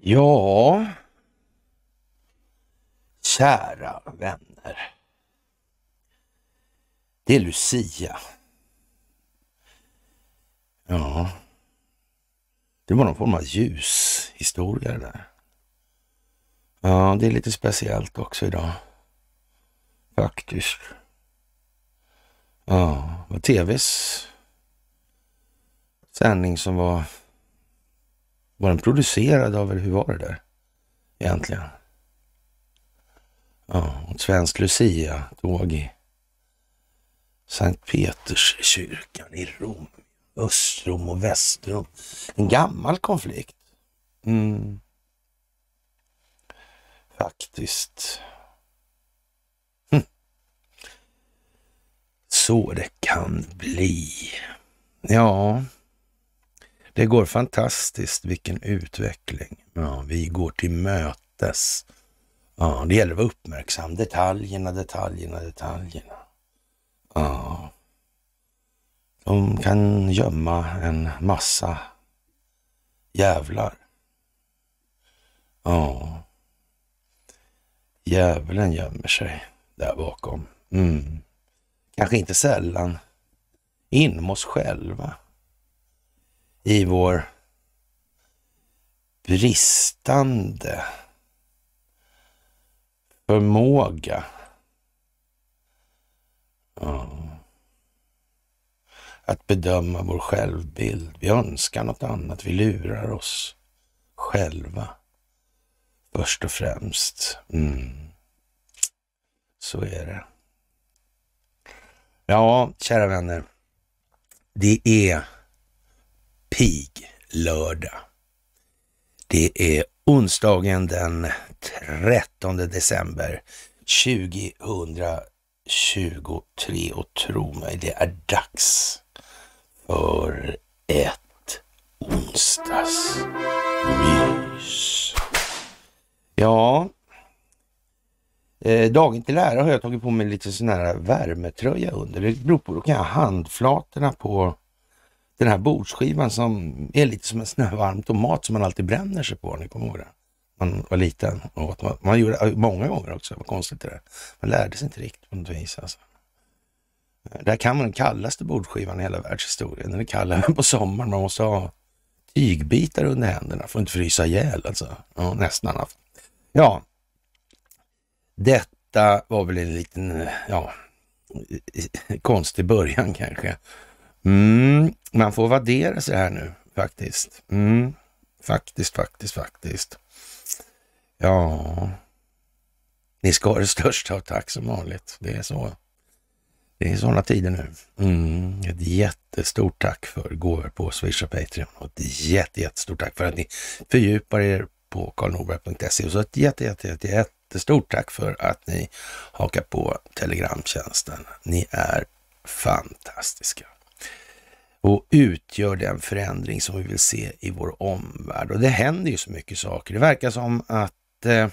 Ja, kära vänner. Det är Lucia. Ja, det var någon form av ljushistoria det där. Ja, det är lite speciellt också idag. Faktiskt. Ja, det var tvs sändning som var... Var den producerad av, eller hur var det där egentligen? Ja, ett svenskt Lucia-tåg i Sankt Peterskyrkan i Rom. Östrom och Västrom. En gammal konflikt. Mm. Faktiskt. så det kan bli. Ja, det går fantastiskt. Vilken utveckling. Ja, vi går till mötes. Ja, det gäller att vara uppmärksam. Detaljerna, detaljerna, detaljerna. Ja. De kan gömma en massa jävlar. Ja. Djävulen gömmer sig där bakom. Mm kanske inte sällan inom oss själva i vår bristande förmåga. Ja. Att bedöma vår självbild. Vi önskar något annat. Vi lurar oss själva först och främst. Mm. Så är det. Ja, kära vänner. Det är piglördag. Det är onsdagen den 13 december 2023 och tro mig, det är dags för ett onsdagsmys. Ja, Eh, dagen till ära har jag tagit på mig lite sån här värmetröja under. Det beror på, då kan jag handflatorna på den här bordsskivan som är lite som en sån här varm tomat som man alltid bränner sig på. Ni kommer ihåg det? Man var liten och åt. Man, man gjorde det många gånger också. Vad konstigt det där. Man lärde sig inte riktigt på något vis. Alltså. Eh, det här kan man den kallaste bordsskivan i hela världshistorien. Den är kallare än på sommaren. Man måste ha tygbitar under händerna. för att inte frysa ihjäl alltså. Ja, nästan. Ja, detta var väl en liten, ja, konstig början kanske. Mm, man får värdera sig här nu faktiskt. Mm, faktiskt, faktiskt, faktiskt. Ja, ni ska ha det största av tack som vanligt. Det är så. Det är sådana tider nu. Mm, ett jättestort tack för gåvor på Swish och Patreon och ett jätte, jättestort tack för att ni fördjupar er på karlnorberg.se. Och så ett jätte, jätte, jätte, jätte jättestort tack för att ni hakar på Telegramtjänsten. Ni är fantastiska och utgör den förändring som vi vill se i vår omvärld. Och det händer ju så mycket saker. Det verkar som att eh,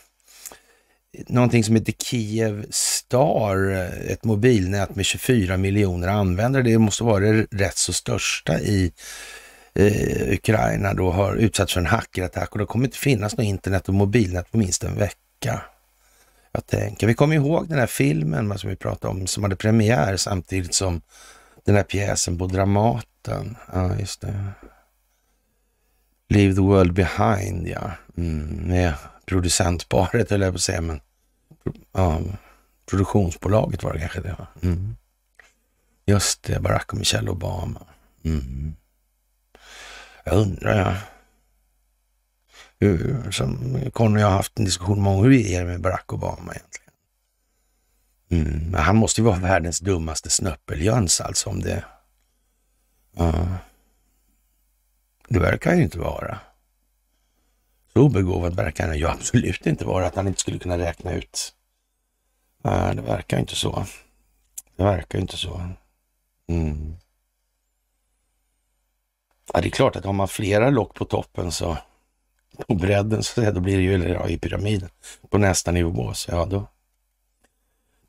någonting som heter Kiev Star, eh, ett mobilnät med 24 miljoner användare, det måste vara det rätt så största i eh, Ukraina, då har utsatts för en hackerattack och det kommer inte finnas något internet och mobilnät på minst en vecka att tänka. Vi kommer ihåg den här filmen som vi pratade om som hade premiär samtidigt som den här pjäsen på Dramaten. Ja, just det. Leave the world behind, ja. Mm, med producentparet, höll jag på att säga, men ja, produktionsbolaget var det kanske det var. Mm. Just det, Barack och Michelle Obama. Mm. Jag undrar, ja som Conny har haft en diskussion om gånger, hur är det med Barack Obama egentligen? Mm, men han måste ju vara världens dummaste snöppeljöns alltså om det... Ja. Det verkar ju inte vara. Så obegåvad verkar han ju absolut inte vara, att han inte skulle kunna räkna ut. Nej, det verkar ju inte så. Det verkar ju inte så. Mm. Ja, det är klart att har man flera lock på toppen så på bredden, så säga, då blir det ju, eller ja, i pyramiden, på nästa nivå, så ja, då,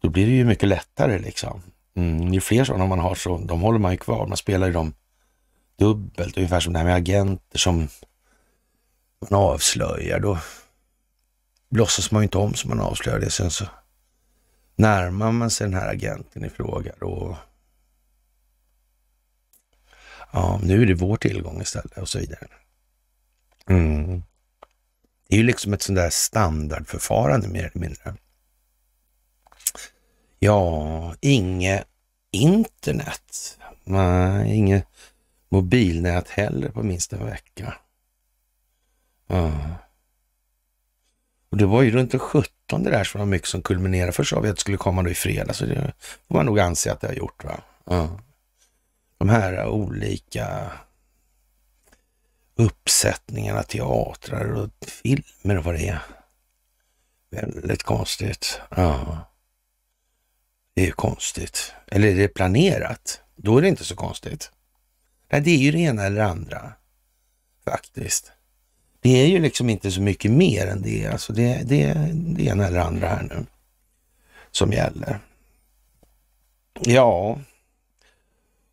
då blir det ju mycket lättare liksom. Mm, ju fler sådana man har, så de håller man ju kvar. Man spelar ju dem dubbelt, ungefär som det här med agenter som man avslöjar. Då låtsas man ju inte om som man avslöjar det. Sen så närmar man sig den här agenten i fråga då. Ja, nu är det vår tillgång istället och så vidare. Mm. Det är ju liksom ett sånt där standardförfarande mer eller mindre. Ja, inget internet. Nej, inget mobilnät heller på minst en vecka. Ja. Och det var ju runt den 17 det där som var mycket som kulminerade. Först sa vi att det skulle komma då i fredag, så det får man nog anse att det har gjort. va. Ja. De här olika uppsättningarna, teatrar och filmer och vad det är. Väldigt konstigt. Ja. Det är konstigt. Eller är det planerat? Då är det inte så konstigt. Nej, det är ju det ena eller andra faktiskt. Det är ju liksom inte så mycket mer än det. Alltså det, det, det ena eller andra här nu som gäller. Ja,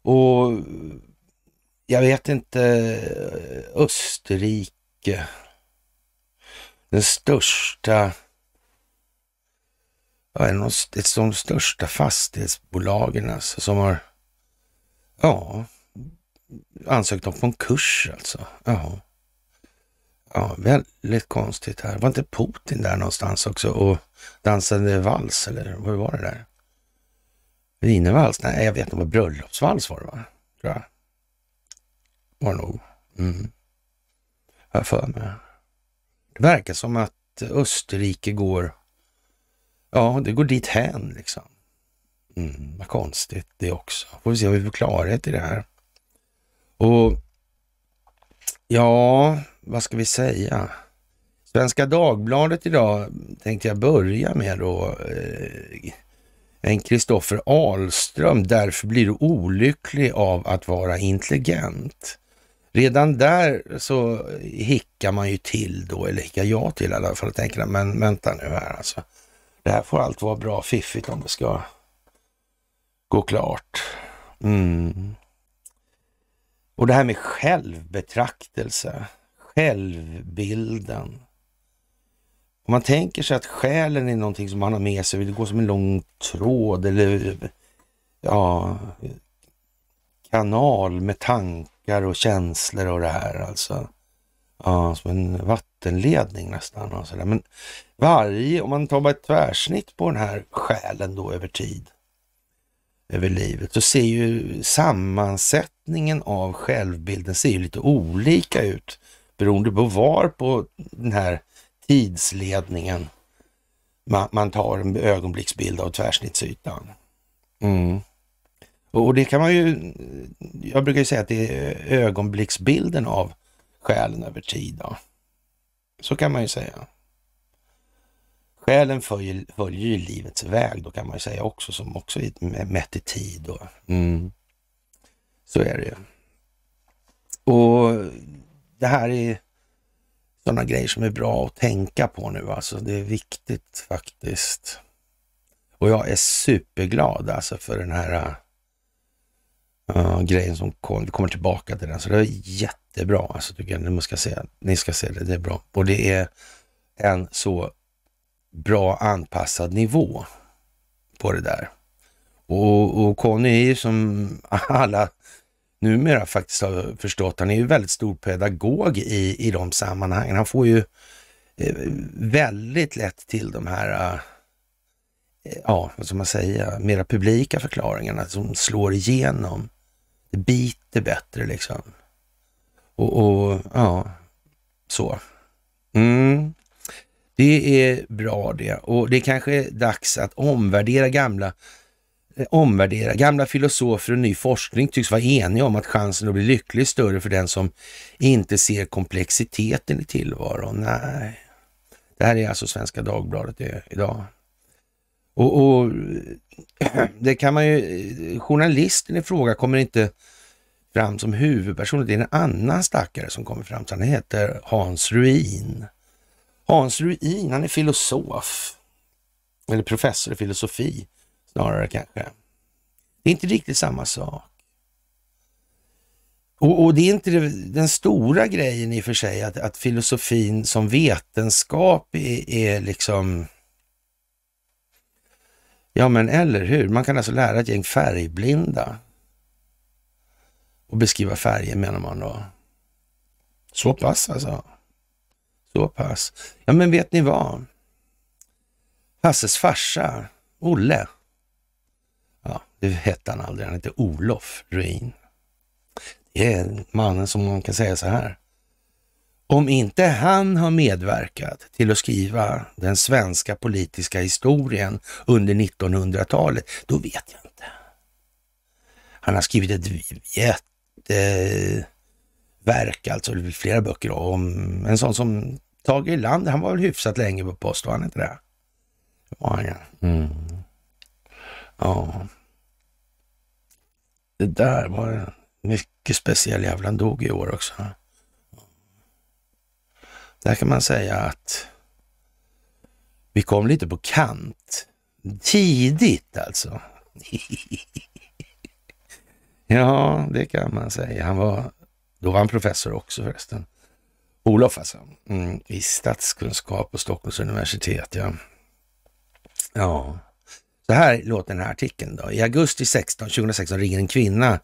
och jag vet inte, Österrike. Den största, ja, en av de största fastighetsbolagen alltså, som har, ja, ansökt om konkurs alltså. Jaha. Ja, väldigt konstigt här. Var inte Putin där någonstans också och dansade vals eller vad var det där? Wienervals? Nej, jag vet inte. Bröllopsvals var det va? Tror jag var det nog. Mm. Här för mig. Det verkar som att Österrike går, ja, det går dit hän liksom. Mm, vad konstigt det också. Får vi se om vi får klarhet i det här. Och ja, vad ska vi säga? Svenska Dagbladet idag tänkte jag börja med då. Eh, en Kristoffer Ahlström, därför blir du olycklig av att vara intelligent redan där så hickar man ju till då, eller hickar jag till i alla fall, och tänker men vänta nu här alltså. Det här får allt vara bra fiffigt om det ska gå klart. Mm. Och det här med självbetraktelse, självbilden. Om man tänker sig att själen är någonting som man har med sig, det går som en lång tråd eller ja, kanal med tankar och känslor och det här alltså. Ja, som en vattenledning nästan. Och så där. Men varje, om man tar bara ett tvärsnitt på den här själen då över tid, över livet, så ser ju sammansättningen av självbilden ser ju lite olika ut beroende på var på den här tidsledningen man, man tar en ögonblicksbild av tvärsnittsytan. Mm. Och, det kan man ju, jag brukar ju säga att det är ögonblicksbilden av själen över tid. Då. Så kan man ju säga. Själen följer, följer ju livets väg då kan man ju säga också, som också är mätt i tid. Då. Mm. Så är det ju. Och det här är sådana grejer som är bra att tänka på nu. Alltså det är viktigt faktiskt. Och jag är superglad alltså för den här uh, grejen som kom. Vi kommer tillbaka till den, så det är jättebra. Alltså, tycker jag, ni, ska se, ni ska se det, det är bra. Och det är en så bra anpassad nivå på det där. Och, och Conny är ju som alla numera faktiskt har förstått, han är ju väldigt stor pedagog i, i de sammanhangen. Han får ju eh, väldigt lätt till de här, eh, ja, vad ska man säga, mera publika förklaringarna som slår igenom det biter bättre liksom. Och, och ja, så. Mm. Det är bra det och det kanske är dags att omvärdera gamla eh, omvärdera. Gamla filosofer och ny forskning tycks vara eniga om att chansen att bli lycklig är större för den som inte ser komplexiteten i tillvaron. Nej, det här är alltså Svenska Dagbladet idag. Och, och det kan man ju, journalisten i fråga kommer inte fram som huvudperson. Det är en annan stackare som kommer fram. Han heter Hans Ruin. Hans Ruin, han är filosof. Eller professor i filosofi snarare kanske. Det är inte riktigt samma sak. Och, och det är inte den stora grejen i och för sig att, att filosofin som vetenskap är, är liksom Ja, men eller hur? Man kan alltså lära ett gäng färgblinda och beskriva färger menar man då. Så pass alltså. Så pass. Ja, men vet ni vad? Hasses farsa, Olle, ja, det hette han aldrig, han hette Olof Ruin. Det är mannen som man kan säga så här. Om inte han har medverkat till att skriva den svenska politiska historien under 1900-talet, då vet jag inte. Han har skrivit ett jätteverk, alltså flera böcker om en sån som Tage Erlander. Han var väl hyfsat länge på post, var han inte det? var han ja. Mm. Ja. Det där var en mycket speciell jävla. Han dog i år också. Där kan man säga att vi kom lite på kant. Tidigt alltså. ja, det kan man säga. Han var, då var han professor också förresten. Olof alltså, mm, i statskunskap på Stockholms universitet. Ja. ja. Så här låter den här artikeln då. I augusti 16, 2016 ringer en kvinna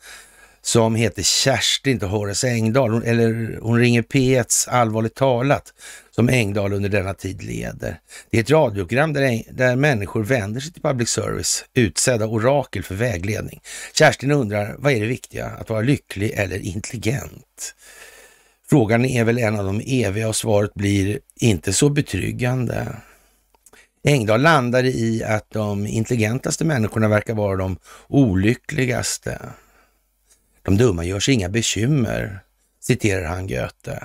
som heter Kerstin, till Horace Engdahl. Hon, eller, hon ringer P1s Allvarligt talat, som Engdahl under denna tid leder. Det är ett radioprogram där, där människor vänder sig till public service, utsedda orakel för vägledning. Kerstin undrar, vad är det viktiga? Att vara lycklig eller intelligent? Frågan är väl en av de eviga och svaret blir inte så betryggande. Engdahl landade i att de intelligentaste människorna verkar vara de olyckligaste. De dumma gör sig inga bekymmer, citerar han Goethe.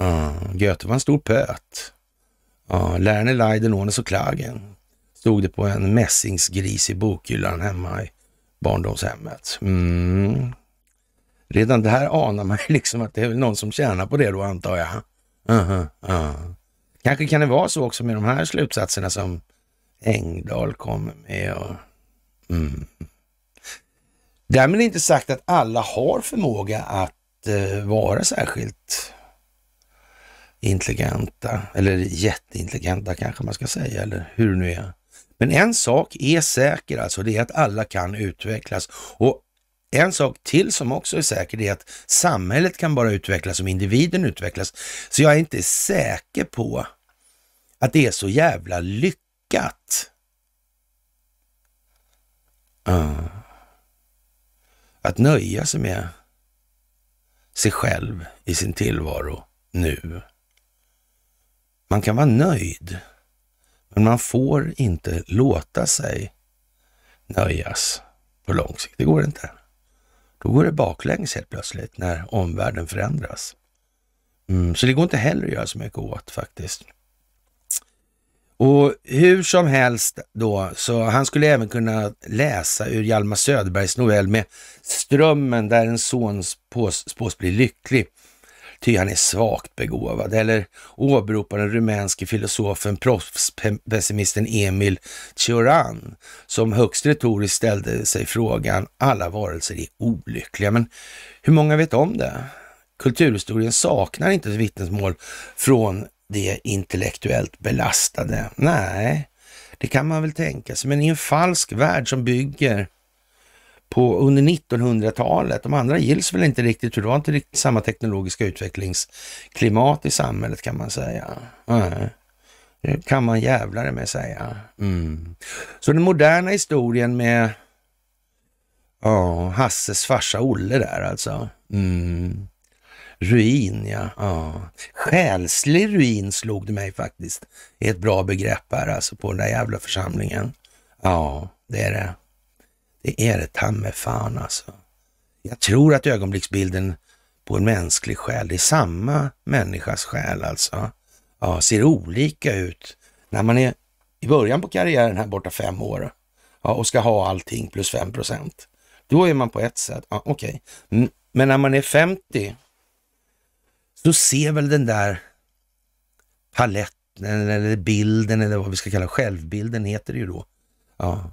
Mm. Goethe var en stor pöt. Ja, Lerne Leiden Ånes och Klagen stod det på en mässingsgris i bokhyllan hemma i barndomshemmet. Mm. Redan här anar man liksom att det är väl någon som tjänar på det då antar jag. Uh -huh, uh. Kanske kan det vara så också med de här slutsatserna som Engdahl kommer med. Och, mm. Därmed inte sagt att alla har förmåga att eh, vara särskilt intelligenta, eller jätteintelligenta kanske man ska säga, eller hur det nu är. Men en sak är säker alltså, det är att alla kan utvecklas. Och en sak till som också är säker, är att samhället kan bara utvecklas om individen utvecklas. Så jag är inte säker på att det är så jävla lyckat. Uh. Att nöja sig med sig själv i sin tillvaro nu. Man kan vara nöjd, men man får inte låta sig nöjas på lång sikt. Det går inte. Då går det baklänges helt plötsligt när omvärlden förändras. Mm, så det går inte heller att göra så mycket åt faktiskt. Och hur som helst då, så han skulle även kunna läsa ur Hjalmar Söderbergs novell med Strömmen där en son spås, bli lycklig, ty han är svagt begåvad. Eller åberopa den rumänske filosofen, proffspessimisten Emil Cioran, som högst retoriskt ställde sig frågan, alla varelser är olyckliga. Men hur många vet om det? Kulturhistorien saknar inte vittnesmål från det är intellektuellt belastade. Nej, det kan man väl tänka sig. Men i en falsk värld som bygger på under 1900-talet, de andra gills väl inte riktigt, för det var inte riktigt samma teknologiska utvecklingsklimat i samhället kan man säga. Nej. Det kan man jävla det med säga. Mm. Så den moderna historien med ja, Hasses farsa Olle där alltså. Mm. Ruin, ja. ja. Själslig ruin slog det mig faktiskt. Det är ett bra begrepp här alltså på den där jävla församlingen. Ja, det är det. Det är det ta fan alltså. Jag tror att ögonblicksbilden på en mänsklig själ, det är samma människas själ alltså. Ja, ser olika ut när man är i början på karriären här borta fem år ja, och ska ha allting plus 5 procent. Då är man på ett sätt, ja, okej. Okay. Men när man är 50 så ser väl den där paletten eller bilden eller vad vi ska kalla självbilden heter det ju då. Ja.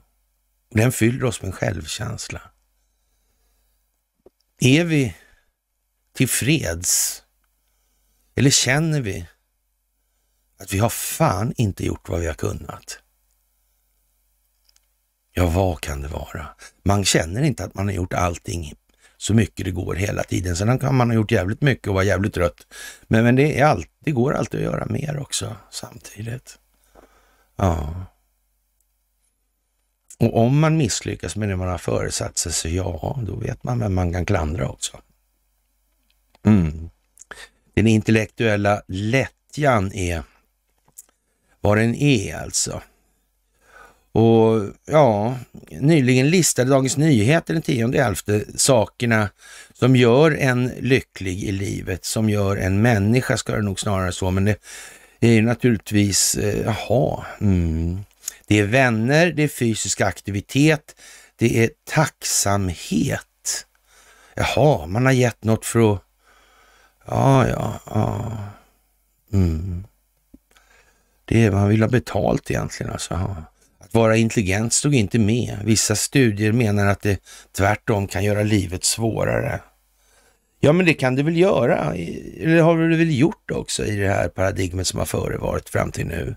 Den fyller oss med självkänsla. Är vi tillfreds? Eller känner vi att vi har fan inte gjort vad vi har kunnat? Ja, vad kan det vara? Man känner inte att man har gjort allting så mycket det går hela tiden. Sen kan man ha gjort jävligt mycket och vara jävligt trött. Men, men det, är allt, det går alltid att göra mer också samtidigt. Ja. Och om man misslyckas med det man har föresatt sig, så ja, då vet man vem man kan klandra också. Mm. Den intellektuella lättjan är vad den är alltså. Och ja, nyligen listade Dagens Nyheter den 10.11 sakerna som gör en lycklig i livet, som gör en människa, ska det nog snarare så, men det är naturligtvis, jaha, eh, mm. det är vänner, det är fysisk aktivitet, det är tacksamhet. Jaha, man har gett något för att, ja, ja, ja. Mm. Det är vad man vill ha betalt egentligen alltså. Jaha vara intelligent stod inte med. Vissa studier menar att det tvärtom kan göra livet svårare. Ja, men det kan det väl göra? Det har det väl gjort också i det här paradigmet som har förevarit fram till nu?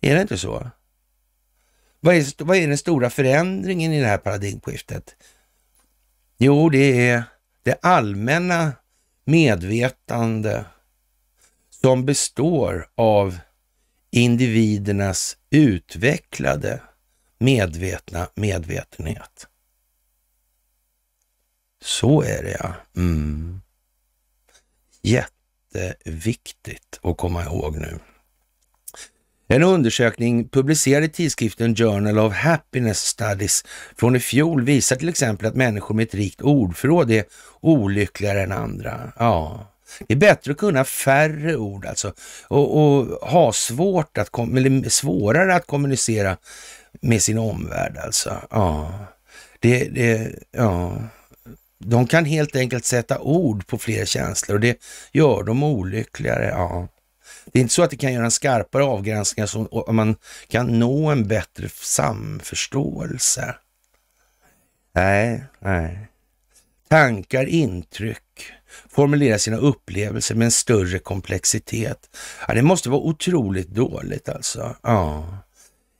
Är det inte så? Vad är, vad är den stora förändringen i det här paradigmskiftet? Jo, det är det allmänna medvetande som består av individernas utvecklade medvetna medvetenhet. Så är det ja. Mm. Jätteviktigt att komma ihåg nu. En undersökning publicerad i tidskriften Journal of Happiness Studies från i fjol visar till exempel att människor med ett rikt ordförråd är olyckligare än andra. Ja, det är bättre att kunna färre ord alltså och, och ha svårt att eller svårare att kommunicera med sin omvärld alltså. Ja, det, det, ja. De kan helt enkelt sätta ord på fler känslor och det gör dem olyckligare. Ja. Det är inte så att det kan göra en skarpare avgränsning så alltså, att man kan nå en bättre samförståelse. Nej, nej. Tankar, intryck, formulera sina upplevelser med en större komplexitet. Ja, det måste vara otroligt dåligt alltså. Ja.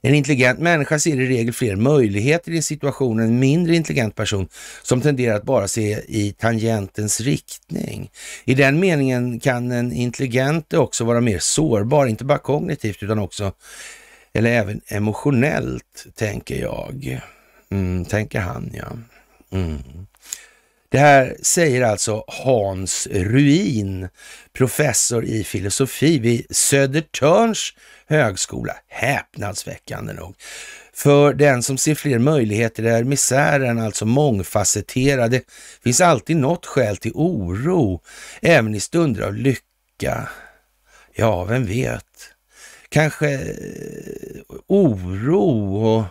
En intelligent människa ser i regel fler möjligheter i situationen. En mindre intelligent person som tenderar att bara se i tangentens riktning. I den meningen kan en intelligent också vara mer sårbar, inte bara kognitivt utan också, eller även emotionellt, tänker jag. Mm, tänker han, ja. Mm. Det här säger alltså Hans Ruin, professor i filosofi vid Södertörns högskola. Häpnadsväckande nog. För den som ser fler möjligheter är misären alltså mångfacetterad. Det finns alltid något skäl till oro, även i stunder av lycka. Ja, vem vet? Kanske eh, oro och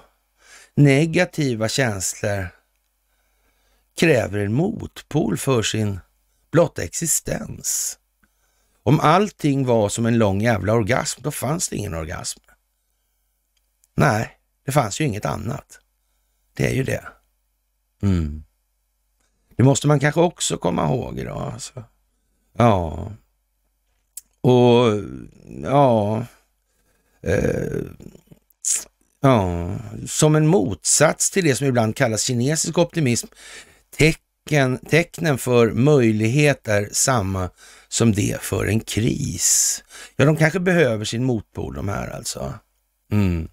negativa känslor kräver en motpol för sin blotta existens. Om allting var som en lång jävla orgasm, då fanns det ingen orgasm. Nej, det fanns ju inget annat. Det är ju det. Mm. Det måste man kanske också komma ihåg idag. Alltså. Ja. Och ja. Eh, ja, som en motsats till det som ibland kallas kinesisk optimism Tecken, tecknen för möjlighet är samma som det för en kris. Ja, de kanske behöver sin motpol de här alltså. Mm.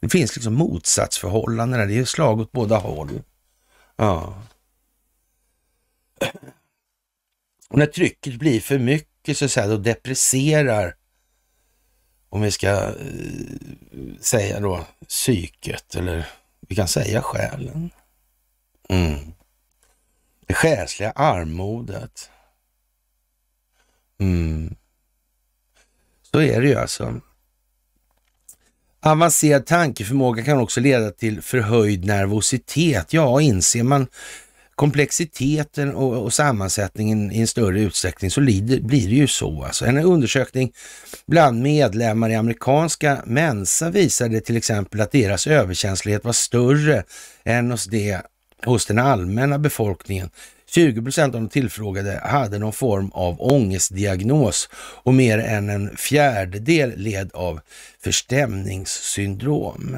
Det finns liksom motsatsförhållanden Det är slag åt båda håll. Ja. Och när trycket blir för mycket så att säga, då depresserar, om vi ska eh, säga då, psyket eller vi kan säga själen. Mm. Det själsliga armodet. Mm. Så är det ju alltså. Avancerad tankeförmåga kan också leda till förhöjd nervositet. Ja, inser man komplexiteten och, och, sammansättningen i en större utsträckning så lider, blir det ju så. Alltså. En undersökning bland medlemmar i amerikanska Mensa visade till exempel att deras överkänslighet var större än hos de hos den allmänna befolkningen. 20 procent av de tillfrågade hade någon form av ångestdiagnos och mer än en fjärdedel led av förstämningssyndrom.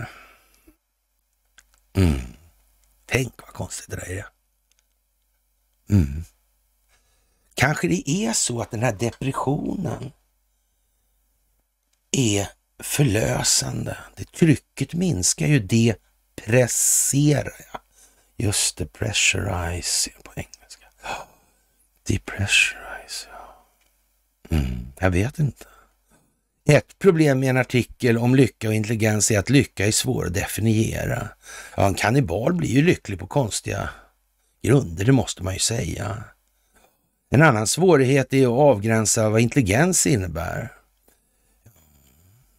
Mm. Tänk vad konstigt det där är. Mm. Kanske det är så att den här depressionen är förlösande. Det trycket minskar ju, det presserar jag. Just det, pressurize på engelska. Depressurize, ja. Mm, jag vet inte. Ett problem med en artikel om lycka och intelligens är att lycka är svår att definiera. Ja, en kannibal blir ju lycklig på konstiga grunder, det måste man ju säga. En annan svårighet är att avgränsa vad intelligens innebär.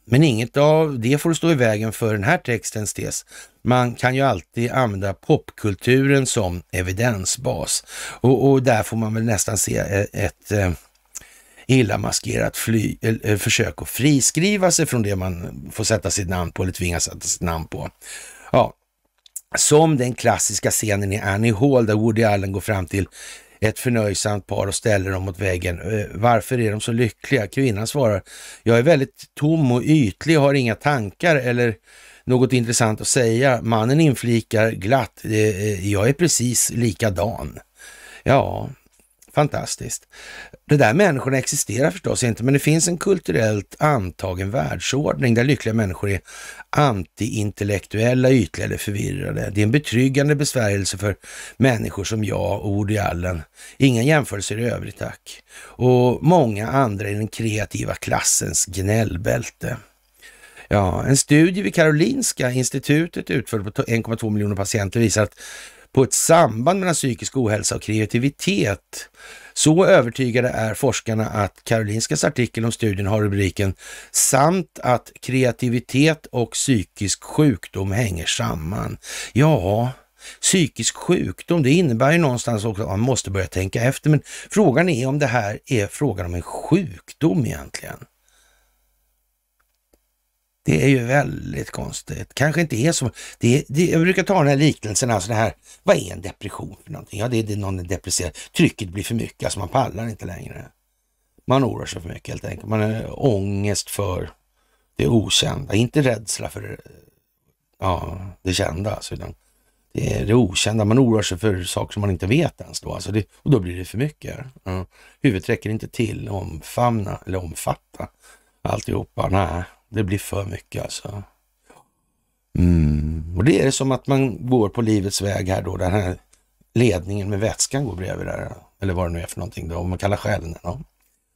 Men inget av det får stå i vägen för den här textens tes. Man kan ju alltid använda popkulturen som evidensbas och, och där får man väl nästan se e, ett, ett illa maskerat fly, äh, försök att friskriva sig från det man får sätta sitt namn på eller tvingas sätta sitt namn på. Ja, som den klassiska scenen i Annie Hall där Woody Allen går fram till ett förnöjsamt par och ställer dem mot väggen. Eh, varför är de så lyckliga? Kvinnan svarar, jag är väldigt tom och ytlig, har inga tankar eller något intressant att säga. Mannen inflikar glatt, eh, eh, jag är precis likadan. Ja, fantastiskt. De där människorna existerar förstås inte, men det finns en kulturellt antagen världsordning där lyckliga människor är antiintellektuella, ytliga eller förvirrade. Det är en betryggande besvärjelse för människor som jag och Woody Allen. Inga jämförelser i övrigt tack. Och många andra i den kreativa klassens gnällbälte. Ja, en studie vid Karolinska institutet utförd på 1,2 miljoner patienter visar att på ett samband mellan psykisk ohälsa och kreativitet så övertygade är forskarna att Karolinskas artikel om studien har rubriken Samt att kreativitet och psykisk sjukdom hänger samman. Ja, psykisk sjukdom, det innebär ju någonstans också att man måste börja tänka efter, men frågan är om det här är frågan om en sjukdom egentligen. Det är ju väldigt konstigt. Kanske inte är så. Det, det, jag brukar ta den här liknelsen, alltså det här, vad är en depression för någonting? Ja, det är någon är depresserad. Trycket blir för mycket, alltså man pallar inte längre. Man oroar sig för mycket helt enkelt. Man är ångest för det okända, inte rädsla för ja, det kända, alltså, utan det är det okända. Man oroar sig för saker som man inte vet ens då, alltså det, och då blir det för mycket. Ja. Huvudet räcker inte till att omfamna eller omfatta alltihopa. Nej. Det blir för mycket alltså. Mm. Och det är som att man går på livets väg här då, den här ledningen med vätskan går bredvid där, eller vad det nu är för någonting, då, om man kallar själen ja.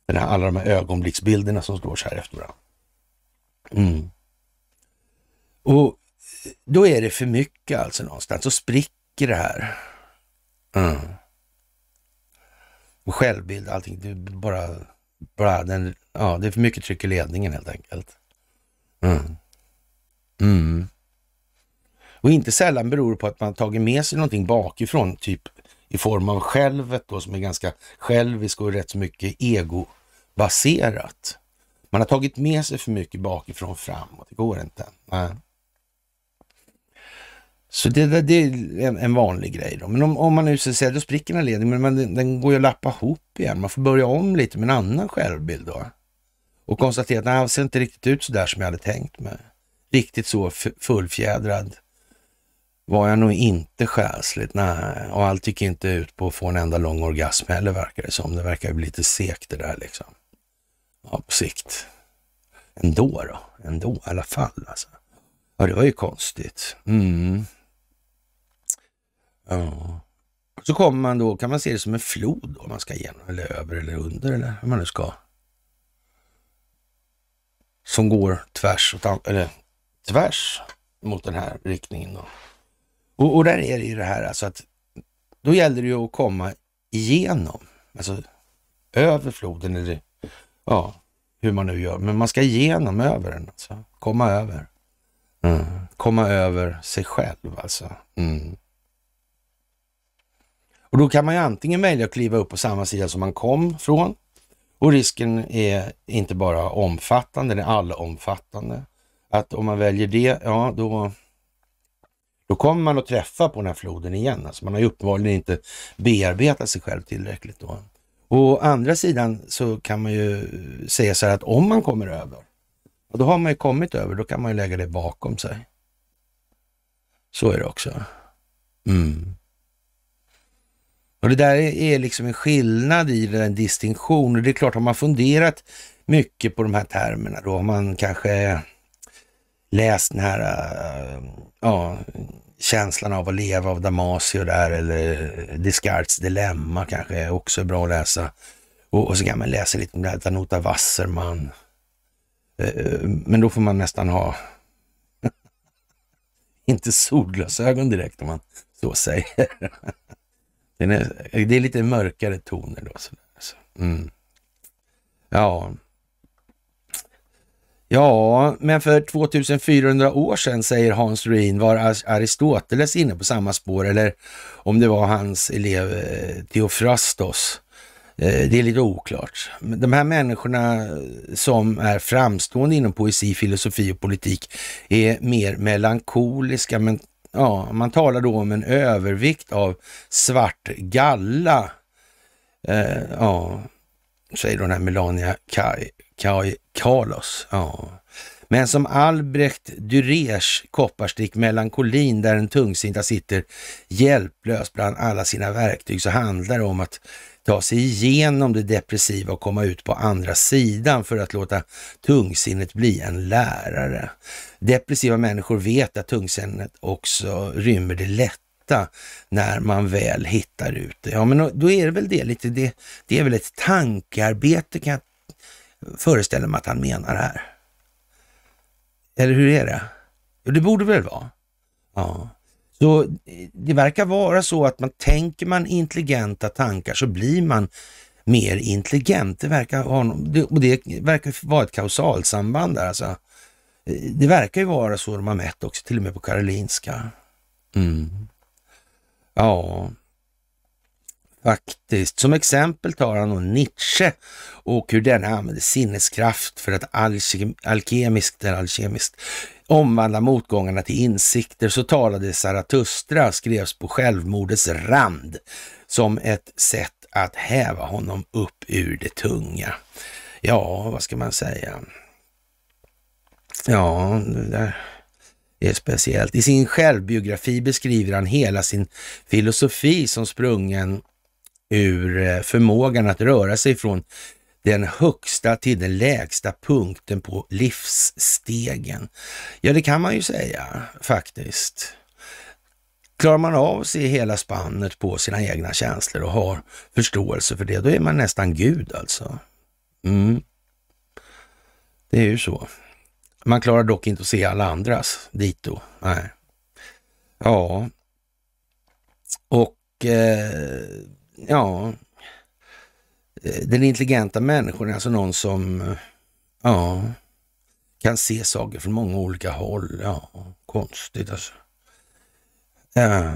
den. Här, alla de här ögonblicksbilderna som står så här efter varandra. Mm. Och då är det för mycket alltså någonstans, så spricker det här. Mm. Och självbild, allting, det bara, bara den, ja, det är för mycket tryck i ledningen helt enkelt. Mm. Mm. Och inte sällan beror det på att man tagit med sig någonting bakifrån, typ i form av självet då som är ganska självisk och rätt så mycket egobaserat. Man har tagit med sig för mycket bakifrån framåt, det går inte. Nej. Så det, det är en, en, vanlig grej då. Men om, om man nu så säger, då spricker den ledningen, men man, den går ju att lappa ihop igen. Man får börja om lite med en annan självbild då och konstatera att nej, han ser inte riktigt ut så där som jag hade tänkt mig. Riktigt så fullfjädrad var jag nog inte själsligt, nej. Och allt gick inte ut på att få en enda lång orgasm heller verkar det som. Det verkar bli lite segt det där liksom. Ja, på sikt. Ändå då, ändå i alla fall alltså. Ja, det var ju konstigt. Mm. Ja. Så kommer man då, kan man se det som en flod om man ska igenom eller över eller under eller hur man nu ska som går tvärs, åt, eller, tvärs mot den här riktningen. Då. Och, och där är det ju det här alltså att då gäller det ju att komma igenom, alltså över floden eller ja, hur man nu gör, men man ska igenom över den, alltså. komma över. Mm. Komma över sig själv alltså. Mm. Och då kan man ju antingen välja att kliva upp på samma sida som man kom från och risken är inte bara omfattande, den är allomfattande. Att om man väljer det, ja då, då kommer man att träffa på den här floden igen. Alltså man har ju uppenbarligen inte bearbetat sig själv tillräckligt då. Å andra sidan så kan man ju säga så här att om man kommer över, och då har man ju kommit över, då kan man ju lägga det bakom sig. Så är det också. Mm. Och det där är liksom en skillnad i den distinktion. Och det är klart, har man funderat mycket på de här termerna, då har man kanske läst den här eh, ja, känslan av att leva av Damasio där, eller Descartes dilemma kanske också är bra att läsa. Och, och så kan man läsa lite om det här Danuta Wasserman. Eh, eh, men då får man nästan ha inte solglasögon direkt om man så säger. är, det är lite mörkare toner då. Så, så. Mm. Ja. Ja, men för 2400 år sedan, säger Hans Ruin, var Aristoteles inne på samma spår eller om det var hans elev eh, Theophrastos. Eh, det är lite oklart. De här människorna eh, som är framstående inom poesi, filosofi och politik är mer melankoliska men Ja, man talar då om en övervikt av svart galla. Eh, ja, säger då den här Melania Kai, Kai, Carlos. Ja. Men som Albrecht Durers kopparstick melankolin där den tungsinta sitter hjälplös bland alla sina verktyg så handlar det om att ta sig igenom det depressiva och komma ut på andra sidan för att låta tungsinnet bli en lärare. Depressiva människor vet att tungsinnet också rymmer det lätta när man väl hittar ut det. Ja, men då är det väl det lite, det, det är väl ett tankearbete kan jag föreställa mig att han menar här. Eller hur är det? Jo, det borde väl vara. Ja. Så eh, det verkar vara så att man tänker man intelligenta tankar så blir man mer intelligent. Det verkar, ha, och det verkar vara ett kausalsamband där alltså. Eh, det verkar ju vara så de har mätt också, till och med på Karolinska. Mm. Ja, faktiskt. Som exempel tar han och Nietzsche och hur denna använder sinneskraft för att alkemiskt, eller alkemiskt omvandla motgångarna till insikter. Så talade Zarathustra, skrevs på självmordets rand som ett sätt att häva honom upp ur det tunga. Ja, vad ska man säga? Ja, det är speciellt. I sin självbiografi beskriver han hela sin filosofi som sprungen ur eh, förmågan att röra sig från den högsta till den lägsta punkten på livsstegen. Ja, det kan man ju säga faktiskt. Klarar man av sig hela spannet på sina egna känslor och har förståelse för det, då är man nästan Gud alltså. Mm. Det är ju så. Man klarar dock inte att se alla andras dito. Nej. Ja. Och eh ja, eh, den intelligenta människan är alltså någon som, eh, ja, kan se saker från många olika håll. Ja, konstigt alltså. Ja. Eh,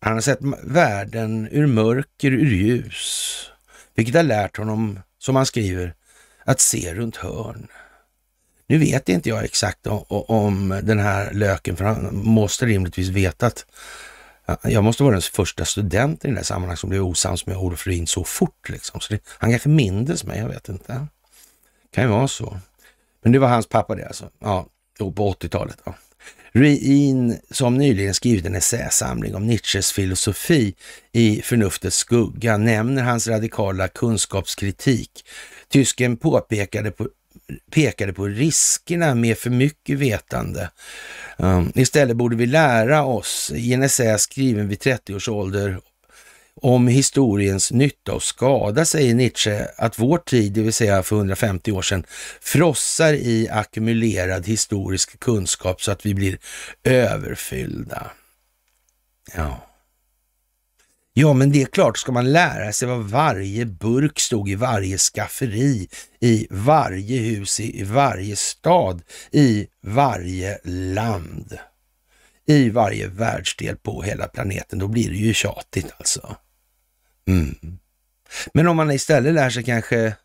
han har sett världen ur mörker, ur ljus, vilket har lärt honom, som han skriver, att se runt hörn. Nu vet inte jag exakt om, om den här löken, för han måste rimligtvis veta att jag måste vara den första studenten i det här sammanhanget som blev osams med Olof Ruin så fort. Liksom. Så det, han kanske mindes mig, jag vet inte. kan ju vara så. Men det var hans pappa det alltså. Ja, på 80-talet. Ja. Ruin som nyligen skrivit en essäsamling om Nietzsches filosofi i Förnuftets skugga nämner hans radikala kunskapskritik. Tysken påpekade på pekade på riskerna med för mycket vetande. Um, istället borde vi lära oss i en essä skriven vid 30 års ålder om historiens nytta och skada, säger Nietzsche, att vår tid, det vill säga för 150 år sedan, frossar i ackumulerad historisk kunskap så att vi blir överfyllda. Ja. Ja, men det är klart, ska man lära sig vad varje burk stod i varje skafferi, i varje hus, i varje stad, i varje land, i varje världsdel på hela planeten, då blir det ju tjatigt alltså. Mm. Men om man istället lär sig kanske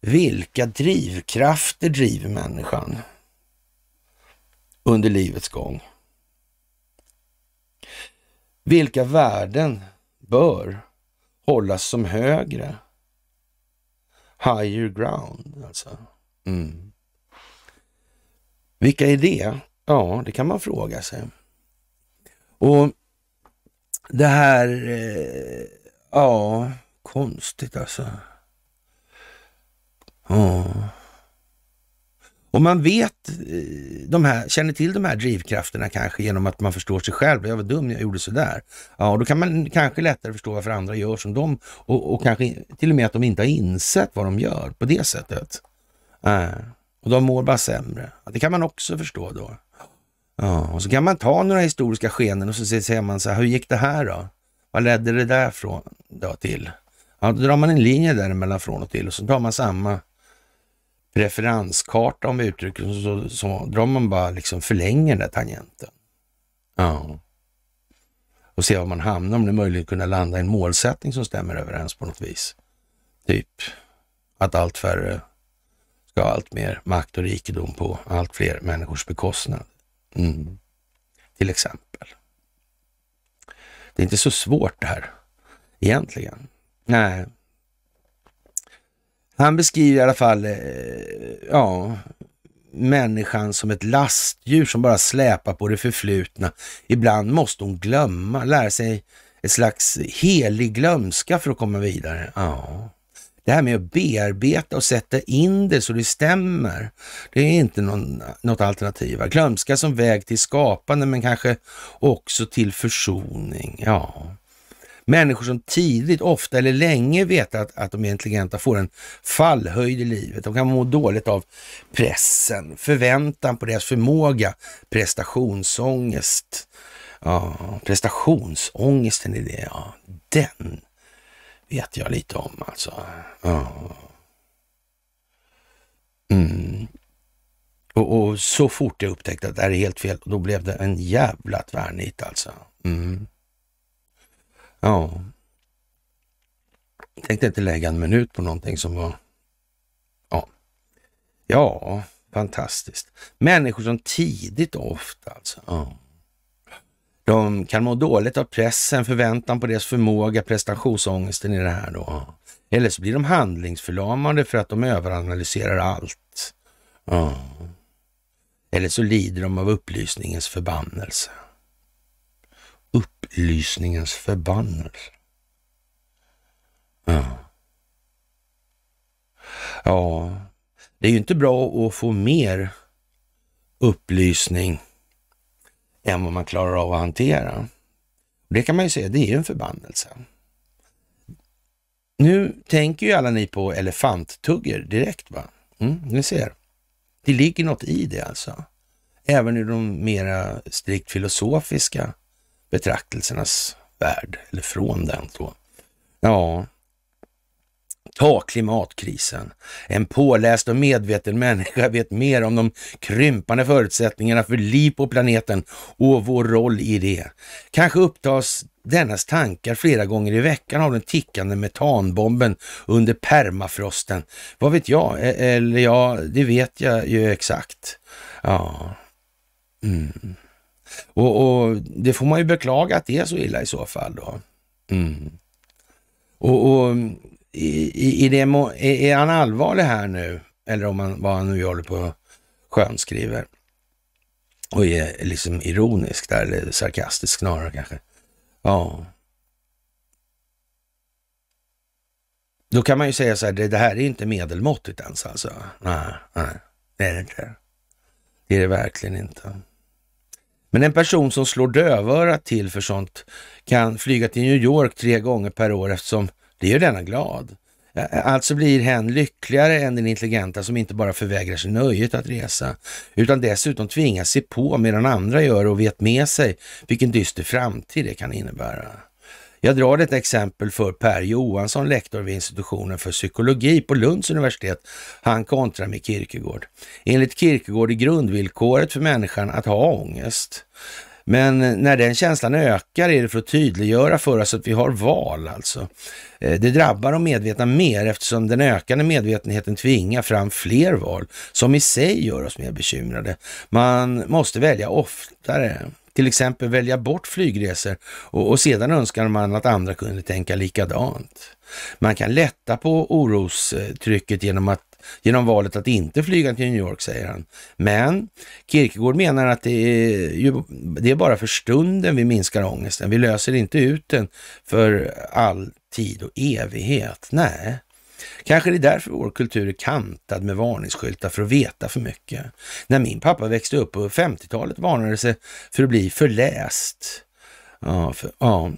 vilka drivkrafter driver människan under livets gång? Vilka värden bör hållas som högre? Higher ground, alltså. Mm. Vilka är det? Ja, det kan man fråga sig. Och det här, eh, ja, konstigt alltså. Ja. Och man vet, eh, de här, känner till de här drivkrafterna kanske genom att man förstår sig själv. Jag var dum, jag gjorde sådär. Ja, och då kan man kanske lättare förstå varför andra gör som de och, och kanske till och med att de inte har insett vad de gör på det sättet. Äh, och de mår bara sämre. Det kan man också förstå då. Ja, och så kan man ta några historiska skenen och så säger man så här, hur gick det här då? Vad ledde det därifrån då till? Ja, då drar man en linje däremellan från och till och så tar man samma referenskarta om uttrycket så, så drar man bara liksom förlänger den där tangenten. Ja. Och ser var man hamnar, om det är möjligt kunna landa i en målsättning som stämmer överens på något vis. Typ att allt färre ska ha allt mer makt och rikedom på allt fler människors bekostnad. Mm. Till exempel. Det är inte så svårt det här egentligen. Nej, han beskriver i alla fall, eh, ja, människan som ett lastdjur som bara släpar på det förflutna. Ibland måste hon glömma, lära sig ett slags helig glömska för att komma vidare. Ja. Det här med att bearbeta och sätta in det så det stämmer, det är inte någon, något alternativ. Glömska som väg till skapande men kanske också till försoning. Ja. Människor som tidigt, ofta eller länge vet att, att de är intelligenta får en fallhöjd i livet. De kan må dåligt av pressen, förväntan på deras förmåga, prestationsångest. Ja, prestationsångesten i det, ja, den vet jag lite om alltså. Ja. Mm. Och, och, så fort jag upptäckte att det här är helt fel, då blev det en jävla tvärnit alltså. Mm. Ja. Tänkte inte lägga en minut på någonting som var... Ja. Ja, fantastiskt. Människor som tidigt och ofta alltså. Ja. De kan må dåligt av pressen, förväntan på deras förmåga, prestationsångesten i det här då. Eller så blir de handlingsförlamade för att de överanalyserar allt. Ja. Eller så lider de av upplysningens förbannelse upplysningens förbannelse. Ja. ja, det är ju inte bra att få mer upplysning än vad man klarar av att hantera. Det kan man ju säga, det är ju en förbannelse. Nu tänker ju alla ni på elefanttuggor direkt va? Mm, ni ser. Det ligger något i det alltså. Även i de mera strikt filosofiska betraktelsernas värld, eller från den då. Ja, ta klimatkrisen. En påläst och medveten människa vet mer om de krympande förutsättningarna för liv på planeten och vår roll i det. Kanske upptas dennas tankar flera gånger i veckan av den tickande metanbomben under permafrosten. Vad vet jag? E-, eller ja, det vet jag ju exakt. Ja. Mm. Och, och, det får man ju beklaga att det är så illa i så fall då. Mm. Och, och i, i det, är han allvarlig här nu? Eller om man, vad han nu håller på och skönskriver. Och är liksom ironisk där, eller sarkastisk snarare kanske. Ja. Då kan man ju säga så här, det, det här är inte medelmåttigt ens alltså. Nej, nej, det är det inte. Det är det verkligen inte. Men en person som slår dövörat till för sånt kan flyga till New York tre gånger per år eftersom det gör denna glad. Alltså blir hen lyckligare än den intelligenta som inte bara förvägrar sig nöjet att resa, utan dessutom tvingas se på medan andra gör och vet med sig vilken dyster framtid det kan innebära. Jag drar ett exempel för Per Johansson, lektor vid institutionen för psykologi på Lunds universitet. Han kontrar med Kierkegaard. Enligt Kierkegaard är grundvillkoret för människan att ha ångest. Men eh, när den känslan ökar är det för att tydliggöra för oss att vi har val alltså. Eh, det drabbar de medvetna mer eftersom den ökande medvetenheten tvingar fram fler val som i sig gör oss mer bekymrade. Man måste välja oftare till exempel välja bort flygresor och, och sedan önskar man att andra kunde tänka likadant. Man kan lätta på orostrycket genom, att, genom valet att inte flyga till New York, säger han. Men Kierkegaard menar att det är, ju, det är bara för stunden vi minskar ångesten. Vi löser inte ut den för all tid och evighet. Nej, Kanske är det därför vår kultur är kantad med varningsskyltar för att veta för mycket. När min pappa växte upp på 50-talet varnade sig för att bli förläst. Ja, för, ja,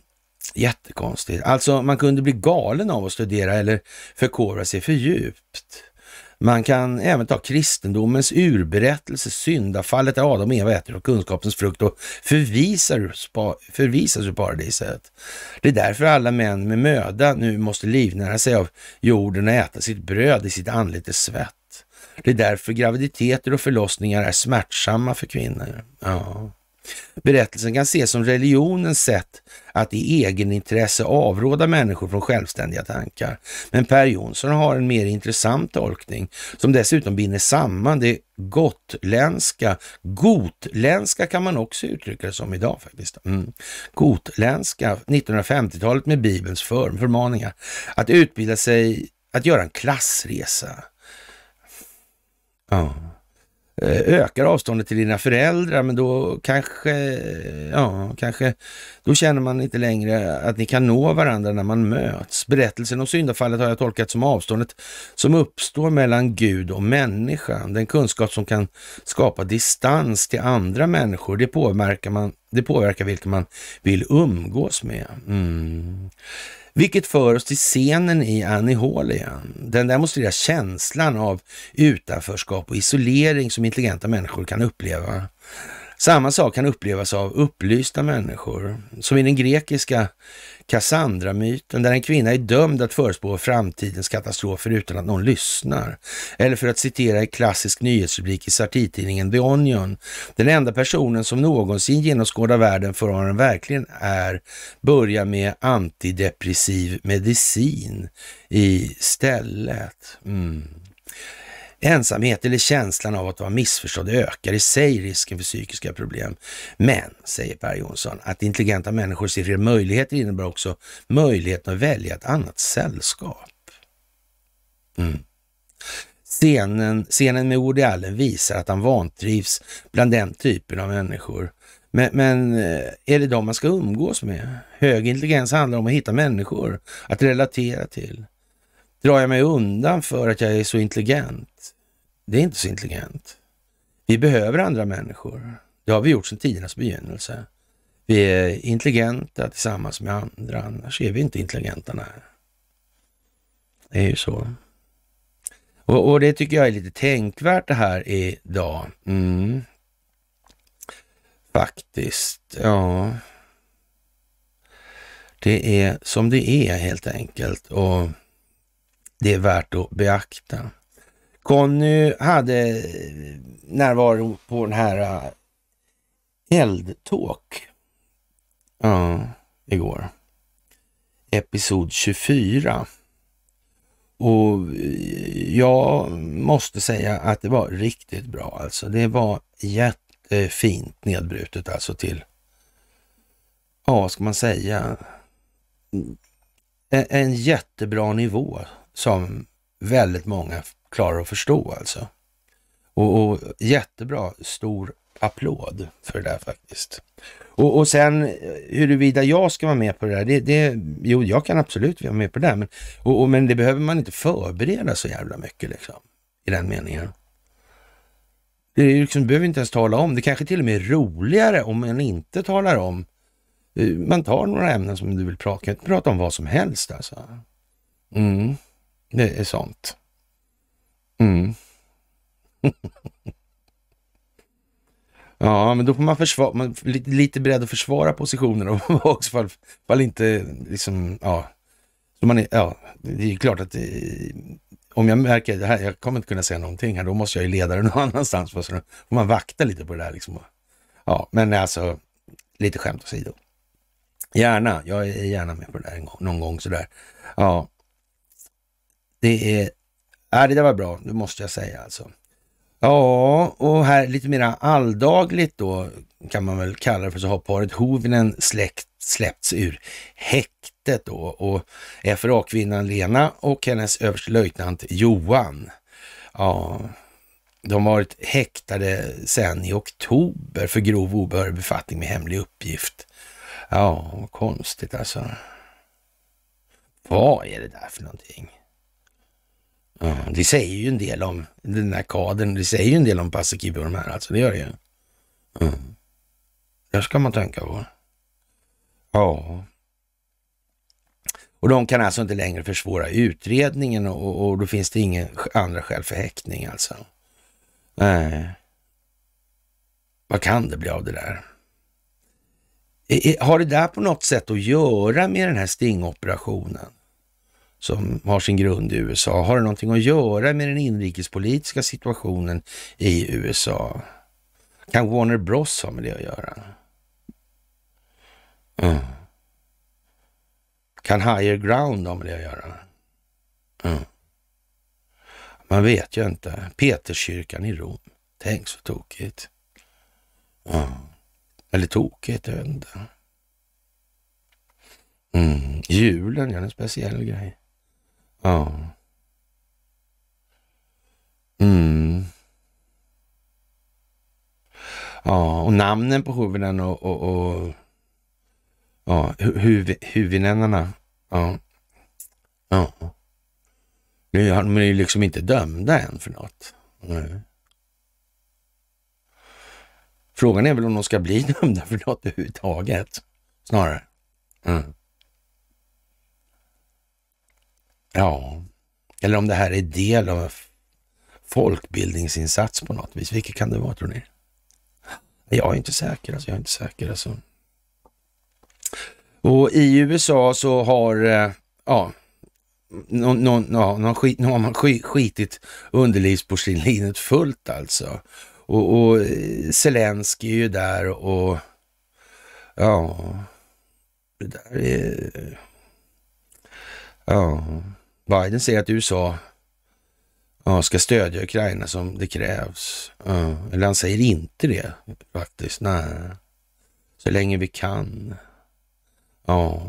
jättekonstigt. Alltså, man kunde bli galen av att studera eller förkovra sig för djupt. Man kan även ta kristendomens urberättelse, syndafallet där Adam och Eva äter av kunskapens frukt och förvisas, ur paradiset. Det är därför alla män med möda nu måste livnära sig av jorden och äta sitt bröd i sitt anletes svett. Det är därför graviditeter och förlossningar är smärtsamma för kvinnor. Ja. Berättelsen kan ses som religionens sätt att i egenintresse avråda människor från självständiga tankar. Men Per Jonsson har en mer intressant tolkning som dessutom binder samman det gotländska, gotländska kan man också uttrycka det som idag faktiskt, mm. gotländska 1950-talet med Bibelns för, förmaningar. Att utbilda sig, att göra en klassresa. Ja. Eh, ökar avståndet till dina föräldrar, men då kanske, ja, kanske, då känner man inte längre att ni kan nå varandra när man möts. Berättelsen om syndafallet har jag tolkat som avståndet som uppstår mellan Gud och människan. Den kunskap som kan skapa distans till andra människor, det påverkar, man, det påverkar vilka man vill umgås med. Mm. Vilket för oss till scenen i Annie Hall igen. Den demonstrerar känslan av utanförskap och isolering som intelligenta människor kan uppleva. Samma sak kan upplevas av upplysta människor, som i den grekiska Cassandra-myten, där en kvinna är dömd att förespå framtidens katastrofer utan att någon lyssnar. Eller för att citera en klassisk nyhetsrubrik i satirtidningen The Onion, den enda personen som någonsin genomskådar världen för vad den verkligen är, börjar med antidepressiv medicin istället. Mm. Ensamhet eller känslan av att vara missförstådd ökar i sig risken för psykiska problem. Men, säger Per Jonsson, att intelligenta människor ser fler möjligheter innebär också möjligheten att välja ett annat sällskap. Mm. Scenen, scenen med Woody Allen visar att han vantrivs bland den typen av människor. Men, men, eh, är det de man ska umgås med? Hög intelligens handlar om att hitta människor att relatera till. Drar jag mig undan för att jag är så intelligent? Det är inte så intelligent. Vi behöver andra människor. Det har vi gjort sedan tidernas begynnelse. Vi är intelligenta tillsammans med andra, annars är vi inte intelligenta. Nej. Det är ju så. Och, och, det tycker jag är lite tänkvärt det här idag. Mm. Faktiskt, ja. Det är som det är helt enkelt och det är värt att beakta. Conny hade eh, närvaro på den här eh, Eldtåk. Ja, igår. Episod 24. Och eh, jag måste säga att det var riktigt bra alltså. Det var jättefint nedbrutet alltså till, ja vad ska man säga, en, en jättebra nivå som väldigt många klarar att förstå alltså. Och, och jättebra, stor applåd för det där faktiskt. Och, och sen huruvida jag ska vara med på det där, det, det, jo jag kan absolut vara med på det där, men, och, och, men det behöver man inte förbereda så jävla mycket liksom, i den meningen. Det är liksom, behöver inte ens tala om, det kanske till och med är roligare om man inte talar om. Eh, man tar några ämnen som du vill prata om, prata om vad som helst alltså. Mm, det är sånt. Mm. ja, men då får man, försvara, man lite, lite beredd att försvara positionerna också fall, fall inte liksom, ja. Så man är, ja, det är klart att det, eh, om jag märker det här, jag kommer inte kunna säga någonting här, då måste jag ju leda det någon annanstans. Så då får man vakta lite på det där liksom. Ja, men alltså, lite skämt åsido. Gärna, jag är gärna med på det där någon gång sådär. Ja, det är Ja, det där var bra, det måste jag säga alltså. Ja, och här lite mera alldagligt då kan man väl kalla det för så har paret Hovinen släkt, släppts ur häktet då och FRA-kvinnan Lena och hennes överstelöjtnant Johan. Ja, de har varit häktade sedan i oktober för grov obehörig befattning med hemlig uppgift. Ja, vad konstigt alltså. Vad är det där för någonting? det säger ju en del om den här kadern. Det säger ju en del om Paasikivi och de här alltså. Det gör det ju. Mm. Där ska man tänka på. Ja. Och de kan alltså inte längre försvåra utredningen och, och då finns det inga andra skäl för häktning alltså. Nej. Vad kan det bli av det där? Har det där på något sätt att göra med den här stingoperationen? som har sin grund i USA, har det någonting att göra med den inrikespolitiska situationen i USA? Kan Warner Bros ha med det att göra? Mm. Kan Higher Ground ha med det att göra? Mm. Man vet ju inte. Peterskyrkan i Rom. Tänk så tokigt. Mm. Eller tokigt, jag vet inte. Mm. Julen är en speciell grej. Ja. Mm. Ja, och namnen på huvudena och, och, och ja, huv, huvudnännarna. Ja. ja. Nu är de ju liksom inte dömda än för något. Nej. Frågan är väl om de ska bli dömda för något överhuvudtaget. Snarare. Mm. Ja, eller om det här är del av folkbildningsinsats på något vis. Vilket kan det vara tror ni? Jag är inte säker alltså, jag är inte säker alltså. Och i USA så har, eh, ja, någon, någon, någon skit, någon har skitit underlivsporslinet fullt alltså. Och, och eh, Zelensky är ju där och ja, det där är, ja, Biden säger att USA ja, ska stödja Ukraina som det krävs. Ja, eller han säger inte det faktiskt. Nej. Så länge vi kan. Ja.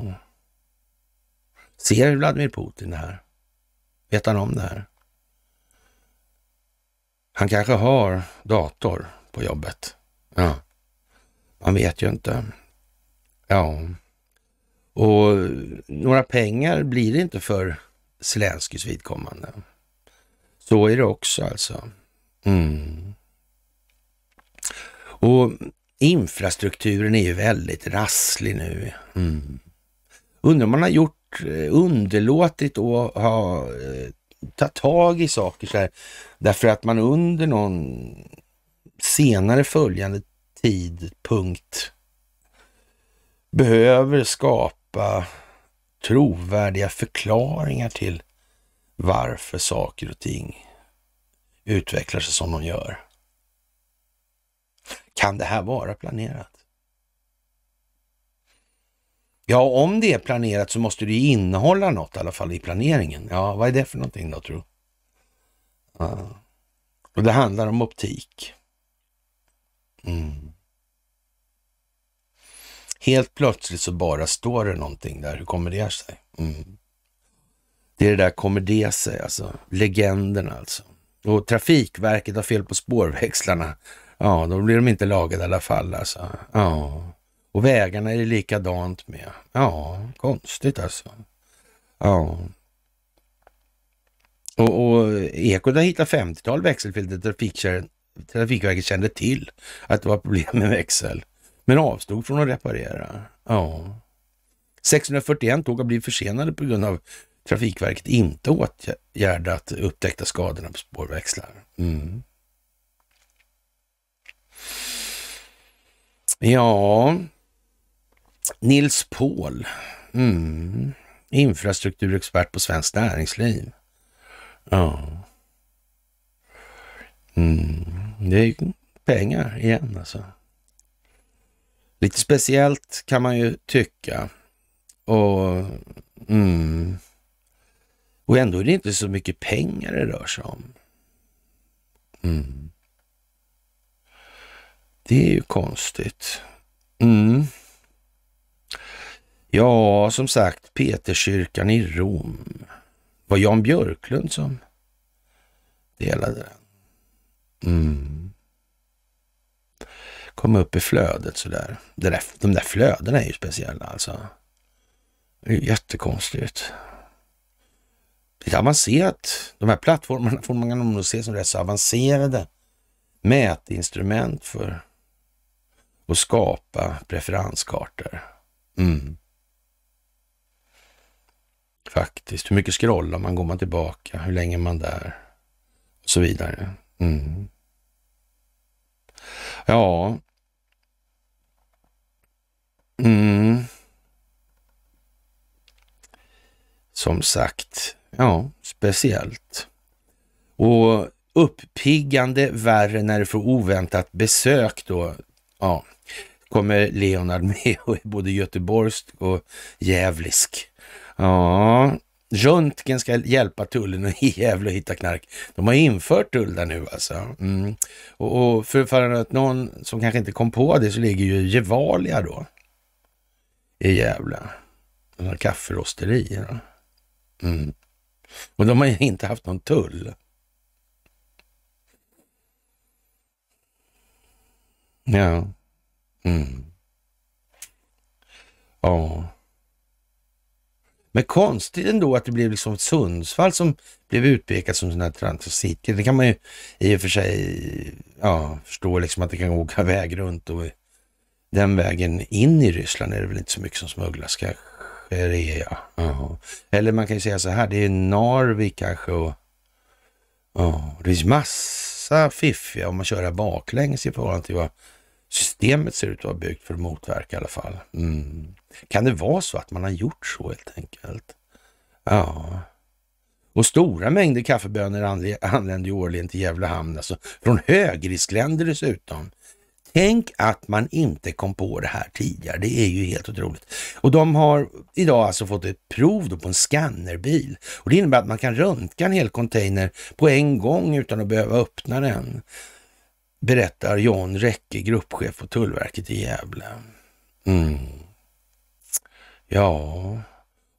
Ser Vladimir Putin det här? Vet han om det här? Han kanske har dator på jobbet. Ja. Man vet ju inte. Ja. Och några pengar blir det inte för Zelenskyjs vidkommande. Så är det också alltså. Mm. Och infrastrukturen är ju väldigt rasslig nu. Mm. Undrar om man har gjort, eh, underlåtit att ha, eh, ta tag i saker så här, därför att man under någon senare följande tidpunkt behöver skapa trovärdiga förklaringar till varför saker och ting utvecklar sig som de gör. Kan det här vara planerat? Ja, om det är planerat så måste det innehålla något i alla fall i planeringen. Ja, vad är det för någonting då tror ja. Och det handlar om optik. Mm. Helt plötsligt så bara står det någonting där. Hur kommer det sig? Mm. Det är det där kommer det sig, alltså. Legenden alltså. Och Trafikverket har fel på spårväxlarna. Ja, då blir de inte lagade i alla fall alltså. Ja. Och vägarna är det likadant med. Ja, konstigt alltså. Ja. Och, och Ekot har hittat 50-tal växelfel där Trafikverket kände till att det var problem med växel men avstod från att reparera. Ja. 641 tåg har blivit försenade på grund av Trafikverket inte åtgärdat upptäckta skadorna på spårväxlar. Mm. Ja, Nils Paul, mm. infrastrukturexpert på Svenskt Näringsliv. Ja. Mm. Det är pengar igen alltså. Lite speciellt kan man ju tycka. Och, mm. och ändå är det inte så mycket pengar det rör sig om. Mm. Det är ju konstigt. Mm. Ja, som sagt, Peterskyrkan i Rom var Jan Björklund som delade den. Mm komma upp i flödet sådär. där, de där flödena är ju speciella alltså. Det är jättekonstigt. Det är avancerat. De här plattformarna får man nog se som rätt så avancerade mätinstrument för att skapa preferenskartor. Mm. Faktiskt. Hur mycket scrollar man? Går man tillbaka? Hur länge är man där? Och så vidare. Mm. Ja, Mm. Som sagt, ja, speciellt. Och uppiggande värre när det får oväntat besök då. Ja, kommer Leonard med och är både göteborgsk och jävlisk. Ja, Röntgen ska hjälpa tullen och i Gävle att hitta knark. De har infört tull där nu alltså. Mm. Och, och för, att någon som kanske inte kom på det så ligger ju Gevalia då i Gävle. Kafferosterier. Mm. Och de har inte haft någon tull. Ja. Mm. Ja. Men konstigt ändå att det blev liksom Sundsvall som blev utpekat som sån här transitcity. Det kan man ju i och för sig ja, förstå liksom att det kan åka väg runt och den vägen in i Ryssland är det väl inte så mycket som smugglas kanske? Det är, ja. Aha. Eller man kan ju säga så här, det är Narvik kanske och oh, det finns massa fiffiga om man kör här baklänges i förhållande till vad systemet ser ut att vara byggt för att motverka i alla fall. Mm. Kan det vara så att man har gjort så helt enkelt? Ja. Och stora mängder kaffebönor anländer ju årligen till Gävle hamn, alltså från högriskländer dessutom. Tänk att man inte kom på det här tidigare. Det är ju helt otroligt. Och de har idag alltså fått ett prov på en skannerbil. Och det innebär att man kan röntga en hel container på en gång utan att behöva öppna den. Berättar John Räcke, gruppchef på Tullverket i Gävle. Mm. Ja...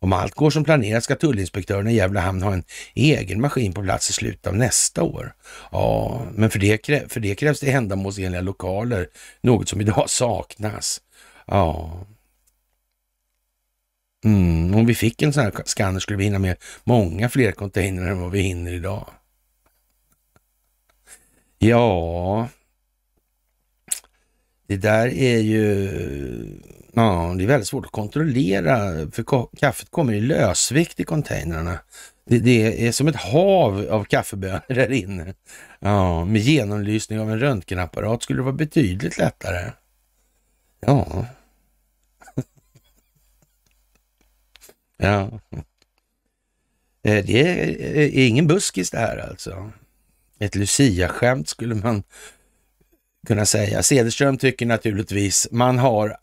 Om allt går som planerat ska tullinspektörerna i Gävle hamn ha en egen maskin på plats i slutet av nästa år. Ja, men för det, krä för det krävs det ändamålsenliga lokaler, något som idag saknas. Ja. Mm, om vi fick en sån här skanner skulle vi hinna med många fler containrar än vad vi hinner idag. Ja, det där är ju Ja, det är väldigt svårt att kontrollera för kaffet kommer i lösvikt i containrarna. Det, det är som ett hav av kaffebönor där inne. Ja, med genomlysning av en röntgenapparat skulle det vara betydligt lättare. Ja. ja. Eh, det är eh, ingen buskis det här alltså. Ett Lucia-skämt skulle man kunna säga. Cederström tycker naturligtvis man har,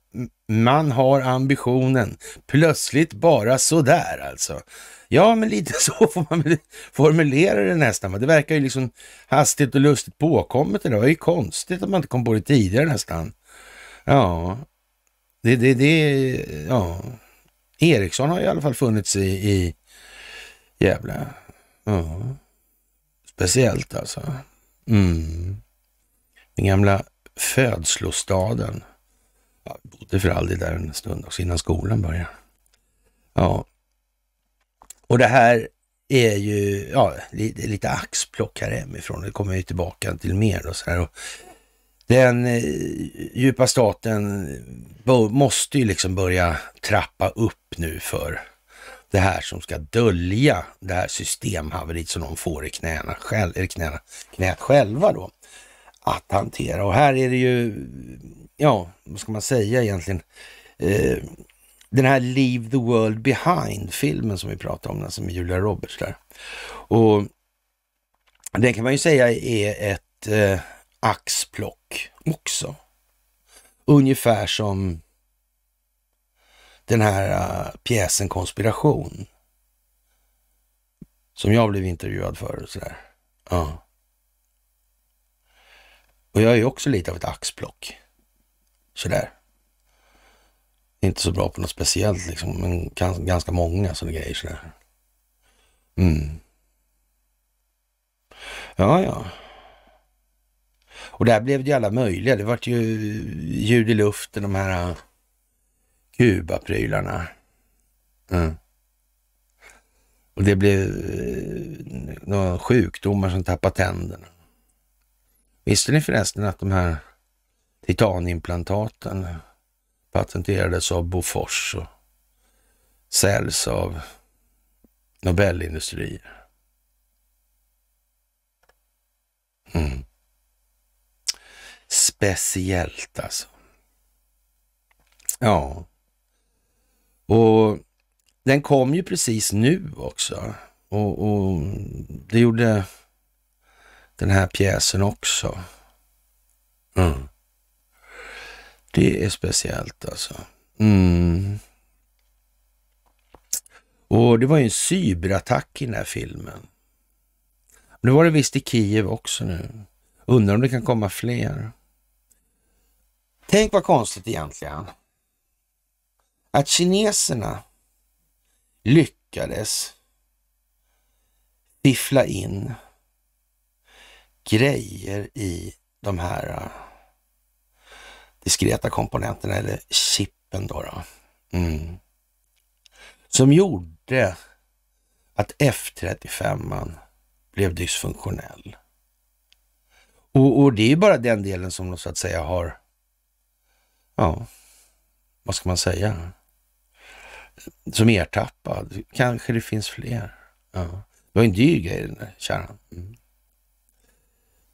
man har ambitionen plötsligt bara sådär alltså. Ja, men lite så får man väl formulera det nästan. det verkar ju liksom hastigt och lustigt påkommet. Det var ju konstigt att man inte kom på det tidigare nästan. Ja, det, det, det, ja. Eriksson har i alla fall funnits i, i Gävle. Ja. Speciellt alltså. Mm den gamla födslostaden. Jag bodde för all del där en stund också innan skolan började. Ja, och det här är ju ja, lite, lite axplock här hemifrån. Det kommer jag ju tillbaka till mer då. så här. Och den eh, djupa staten måste ju liksom börja trappa upp nu för det här som ska dölja det här systemhaveriet som de får i knäna, själv, eller knäna, knät själva då att hantera. Och här är det ju, ja, vad ska man säga egentligen? Eh, den här Leave the World Behind-filmen som vi pratade om, alltså med Julia Roberts där. Och den kan man ju säga är ett eh, axplock också. Ungefär som den här uh, pjäsen Konspiration. Som jag blev intervjuad för och sådär. Ja. Och jag är också lite av ett axplock. Sådär. Inte så bra på något speciellt liksom, men ganska många sådana grejer sådär. Mm. Ja, ja. Och där blev det ju alla möjliga. Det vart ju ljud i luften, de här äh, Kuba-prylarna. Mm. Och det blev äh, några sjukdomar som tappade tänderna. Visste ni förresten att de här titanimplantaten patenterades av Bofors och säljs av Nobelindustrier? Mm. Speciellt alltså. Ja. Och den kom ju precis nu också. Och, och det gjorde den här pjäsen också. Mm. Det är speciellt alltså. Mm. Och det var ju en cyberattack i den här filmen. Nu var det visst i Kiev också nu. Undrar om det kan komma fler. Tänk vad konstigt egentligen. Att kineserna lyckades fiffla in grejer i de här äh, diskreta komponenterna eller chippen då. då. Mm. Som gjorde att F35 blev dysfunktionell. Och, och, det är ju bara den delen som de så att säga har, ja, vad ska man säga, som ertappad. Kanske det finns fler. Ja. Det var en dyr grej den där kärran. Mm.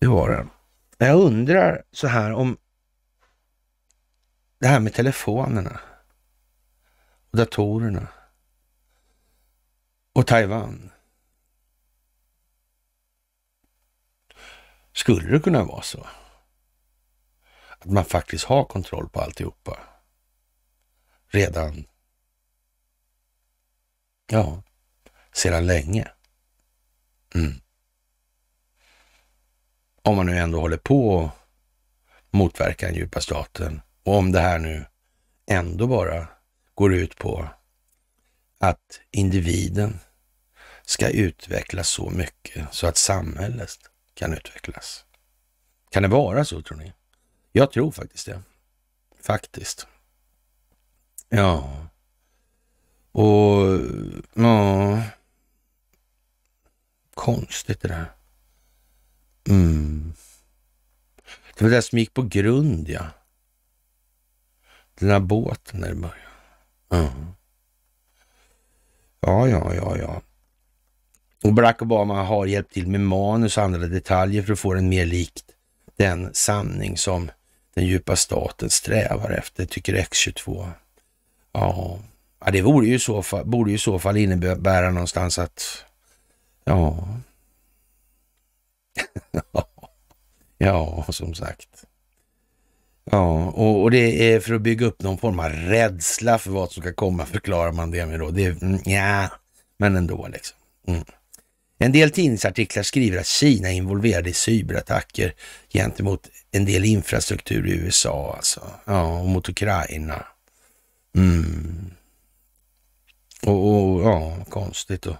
Det var den. jag undrar så här om det här med telefonerna och datorerna och Taiwan. Skulle det kunna vara så? Att man faktiskt har kontroll på alltihopa redan, ja, sedan länge. Mm om man nu ändå håller på att motverka den djupa staten och om det här nu ändå bara går ut på att individen ska utvecklas så mycket så att samhället kan utvecklas. Kan det vara så tror ni? Jag tror faktiskt det. Faktiskt. Ja. Och ja. Konstigt det där. Mm. Det var det som gick på grund, ja. Den här båten när det började. Mm. Ja, ja, ja, ja. Och Barack Obama har hjälpt till med manus och andra detaljer för att få den mer likt den sanning som den djupa staten strävar efter, tycker X22. Ja, ja det borde ju, i så fall, borde ju i så fall innebära någonstans att, ja, ja, som sagt. Ja, och, och, det är för att bygga upp någon form av rädsla för vad som ska komma, förklarar man det med då. Det, är, mm, ja, men ändå liksom. Mm. En del tidningsartiklar skriver att Kina är involverade i cyberattacker gentemot en del infrastruktur i USA alltså. Ja, och mot Ukraina. Mm. Och, och ja, konstigt. Och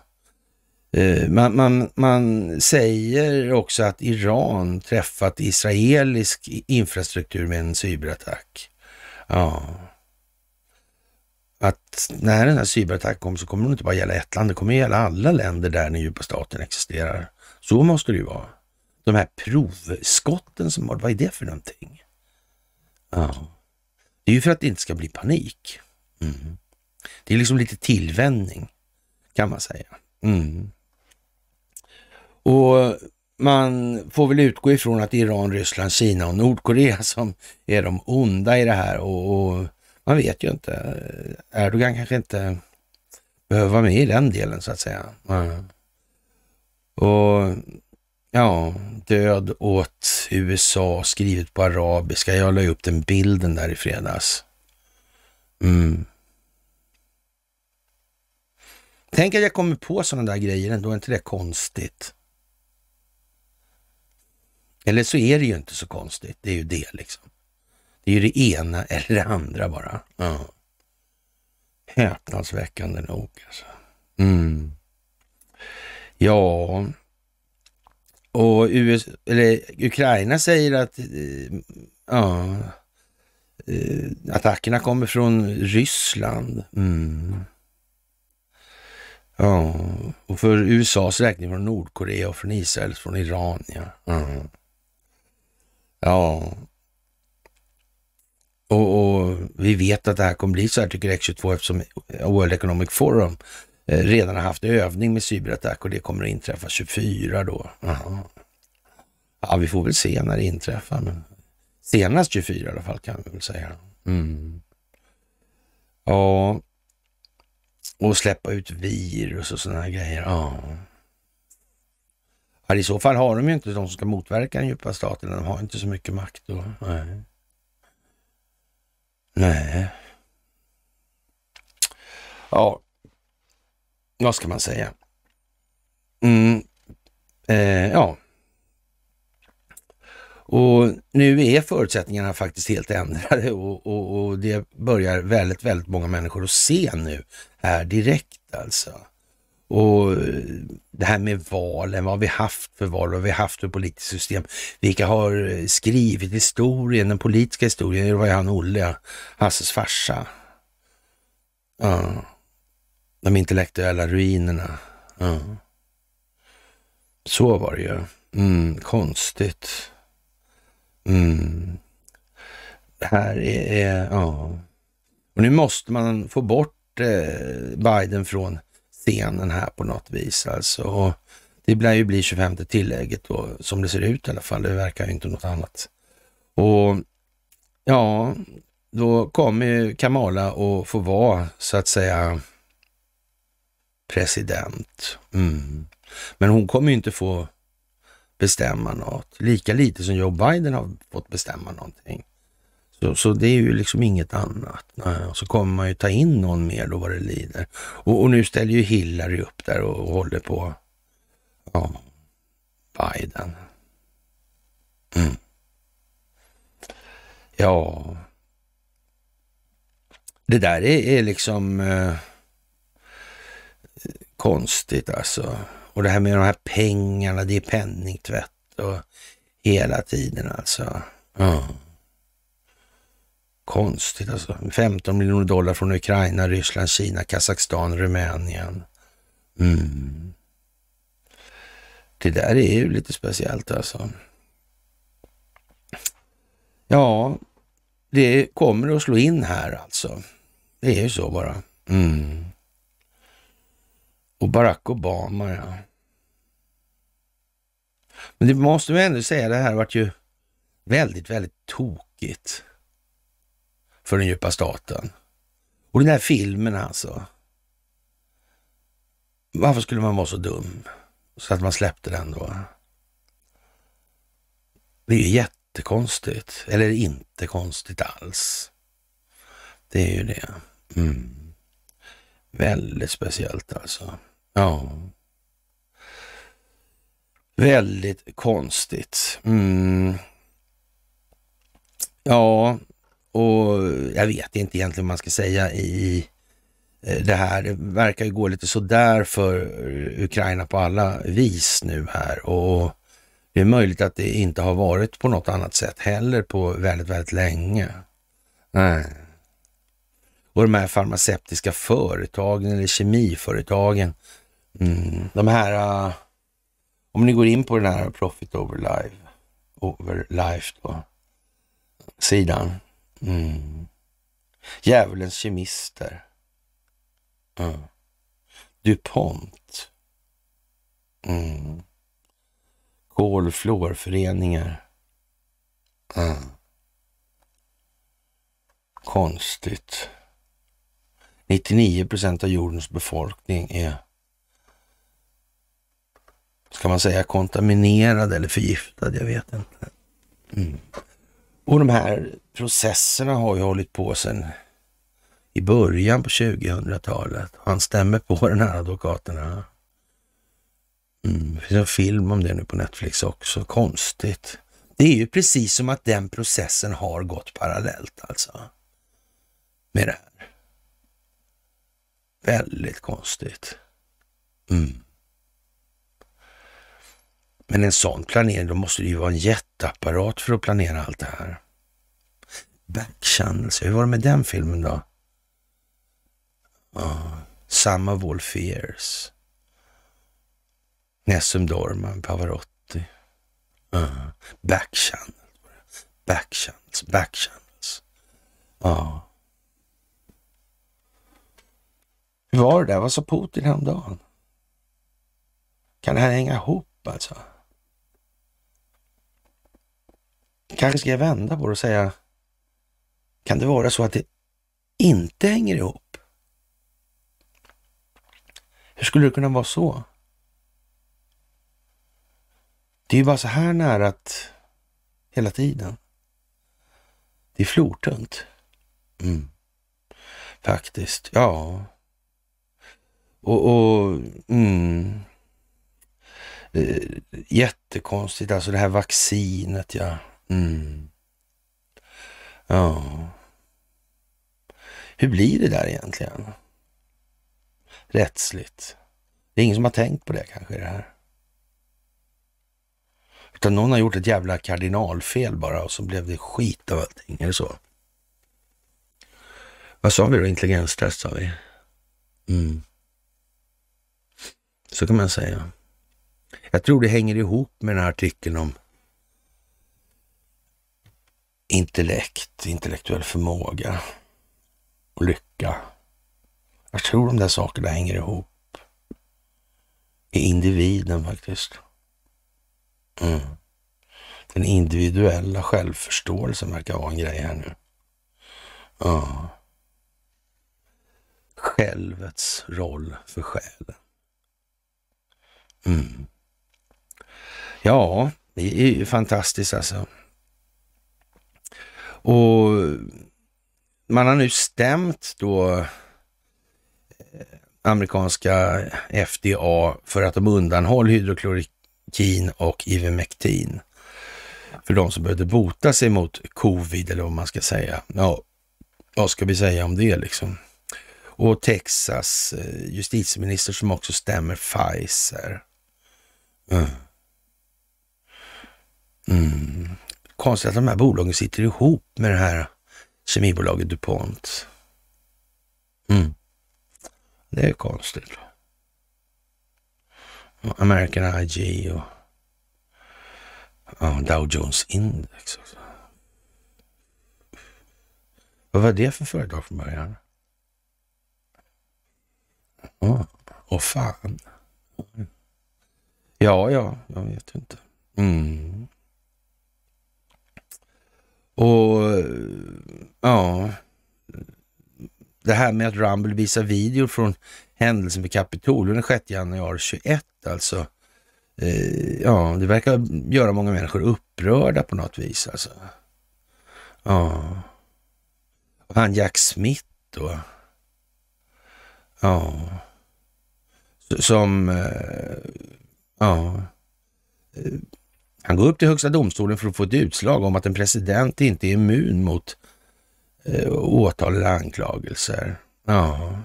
Eh, man, man, man säger också att Iran träffat israelisk infrastruktur med en cyberattack. Ja. Att när den här cyberattacken kommer så kommer det inte bara gälla ett land, det kommer gälla alla länder där den djupa staten existerar. Så måste det ju vara. De här provskotten som har, vad är det för någonting? Ja. Det är ju för att det inte ska bli panik. Mm. Det är liksom lite tillvänjning kan man säga. Mm. Och man får väl utgå ifrån att Iran, Ryssland, Kina och Nordkorea som är de onda i det här och, och man vet ju inte. Erdogan kanske inte behöver vara med i den delen så att säga. Mm. Och ja, död åt USA skrivet på arabiska. Jag la upp den bilden där i fredags. Mm. Tänk att jag kommer på sådana där grejer ändå, är inte det konstigt? Eller så är det ju inte så konstigt. Det är ju det liksom. Det är ju det ena eller det andra bara. Ja. Häpnadsväckande nog alltså. Mm. Ja, och US, Ukraina säger att eh, ja, eh, attackerna kommer från Ryssland. Mm. Ja, och för USAs räkning från Nordkorea och från Israel från Iran. Ja. Mm. Ja. Och, och, vi vet att det här kommer bli så här tycker X22 eftersom World Economic Forum eh, redan har haft övning med cyberattack och det kommer att inträffa 24 då. Aha. Ja, vi får väl se när det inträffar, men senast 24 i alla fall kan vi väl säga. Mm. Ja, och släppa ut virus och sådana här grejer. Ja. Men i så fall har de ju inte de som ska motverka den djupa staten. De har inte så mycket makt då. Nej. Nej. Ja, vad ska man säga? Mm. Eh, ja. Och nu är förutsättningarna faktiskt helt ändrade och, och, och det börjar väldigt, väldigt många människor att se nu här direkt alltså. Och eh, det här med valen, vad har vi haft för val, vad har vi haft för politiskt system? Vilka har eh, skrivit historien, den politiska historien? Det var ju han Olle, Hasses farsa. Ja. De intellektuella ruinerna. Ja. Så var det ju. Mm, konstigt. Mm. Det här är, är, ja. Och nu måste man få bort eh, Biden från scenen här på något vis alltså. det blir ju bli 25 tillägget då, som det ser ut i alla fall. Det verkar ju inte något annat. Och ja, då kommer ju Kamala att få vara så att säga president. Mm. Men hon kommer ju inte få bestämma något, lika lite som Joe Biden har fått bestämma någonting. Så, så det är ju liksom inget annat. Och så kommer man ju ta in någon mer då vad det lider. Och, och nu ställer ju Hillary upp där och, och håller på. Ja, Biden. Mm. Ja. Det där är, är liksom eh, konstigt alltså. Och det här med de här pengarna, det är penningtvätt och hela tiden alltså. Mm. Konstigt alltså. 15 miljoner dollar från Ukraina, Ryssland, Kina, Kazakstan, Rumänien. Mm. Det där är ju lite speciellt alltså. Ja, det kommer att slå in här alltså. Det är ju så bara. Mm. Och Barack Obama, ja. Men det måste man ändå säga, det här vart ju väldigt, väldigt tokigt för den djupa staten. Och den här filmen alltså. Varför skulle man vara så dum så att man släppte den då? Det är ju jättekonstigt, eller inte konstigt alls. Det är ju det. Mm. Väldigt speciellt alltså. Ja. Väldigt konstigt. Mm. Ja, och jag vet inte egentligen vad man ska säga i eh, det här. Det verkar ju gå lite sådär för eh, Ukraina på alla vis nu här och det är möjligt att det inte har varit på något annat sätt heller på väldigt, väldigt länge. Nej. Och de här farmaceutiska företagen eller kemiföretagen. Mm. De här, uh, om ni går in på den här Profit Over Life, over life då, sidan Mm. Djävulens kemister. Mm. DuPont. Mm. Kolfluorföreningar. Mm. Konstigt. 99 procent av jordens befolkning är, ska man säga kontaminerad eller förgiftad? Jag vet inte. Mm. Och de här processerna har ju hållit på sedan i början på 2000-talet. Han stämmer på den här advokaten. Här. Mm, det finns en film om det nu på Netflix också. Konstigt. Det är ju precis som att den processen har gått parallellt alltså. Med det här. Väldigt konstigt. Mm. Men en sån planering, då måste det ju vara en jätteapparat för att planera allt det här. Backchannels, hur var det med den filmen då? Oh, Some of all fears. Nessum Dorman, Pavarotti. Uh, Backchannels. Backchannels, backchannels. Ja. Oh. Hur var det där? Vad sa Putin häromdagen? Kan det här hänga ihop alltså? Kanske ska jag vända på det och säga, kan det vara så att det inte hänger ihop? Hur skulle det kunna vara så? Det är ju bara så här nära att hela tiden. Det är flortunt. Mm. Faktiskt, ja. Och, och mm. Eh, jättekonstigt, alltså det här vaccinet ja. Mm. Ja. Hur blir det där egentligen? Rättsligt. Det är ingen som har tänkt på det kanske det här. Utan någon har gjort ett jävla kardinalfel bara och så blev det skit av allting. Är det så? Vad sa vi då? Intelligenstest sa vi. Mm. Så kan man säga. Jag tror det hänger ihop med den här artikeln om intellekt, intellektuell förmåga, och lycka. Jag tror de där sakerna hänger ihop i individen faktiskt. Mm. Den individuella självförståelsen verkar vara en grej här nu. Ja. Självets roll för själen. Mm. Ja, det är ju fantastiskt alltså. Och man har nu stämt då eh, amerikanska FDA för att de undanhöll hydroklorikin och Ivermectin för de som behövde bota sig mot covid eller vad man ska säga. Ja, vad ska vi säga om det liksom? Och Texas eh, justitieminister som också stämmer Pfizer. Mm. Mm konstigt att de här bolagen sitter ihop med det här kemibolaget DuPont. Mm. Det är konstigt. American IG och Dow Jones Index. Också. Vad var det för företag från början? Åh, oh, fan. Ja, ja, jag vet inte. Mm. Och ja, det här med att Rumble visar videor från händelsen vid Kapitol den 6 januari 21 alltså. Eh, ja, det verkar göra många människor upprörda på något vis alltså. Ja. Och han Jack Smith då. Ja. Som, eh, ja. Eh, han går upp till Högsta domstolen för att få ett utslag om att en president inte är immun mot eh, åtal eller anklagelser. Ja.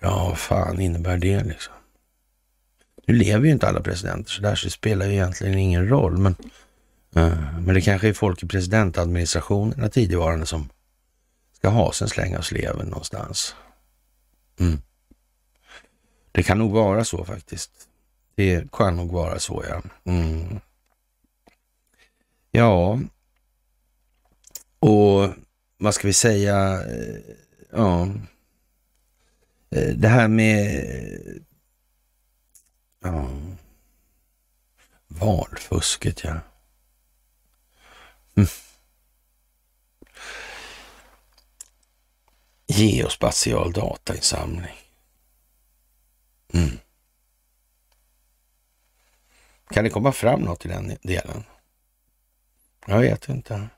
Ja, vad fan innebär det liksom? Nu lever ju inte alla presidenter så där, så det spelar ju egentligen ingen roll. Men, eh, men det kanske är folk i presidentadministrationerna tidigvarande som ska ha sin släng av sleven någonstans. Mm. Det kan nog vara så faktiskt. Det kan nog vara så ja. Mm. Ja, och vad ska vi säga? Eh, ja, eh, det här med ja, valfusket ja. Mm. Geospatial datainsamling. Mm. Kan det komma fram något i den delen? Jag vet inte.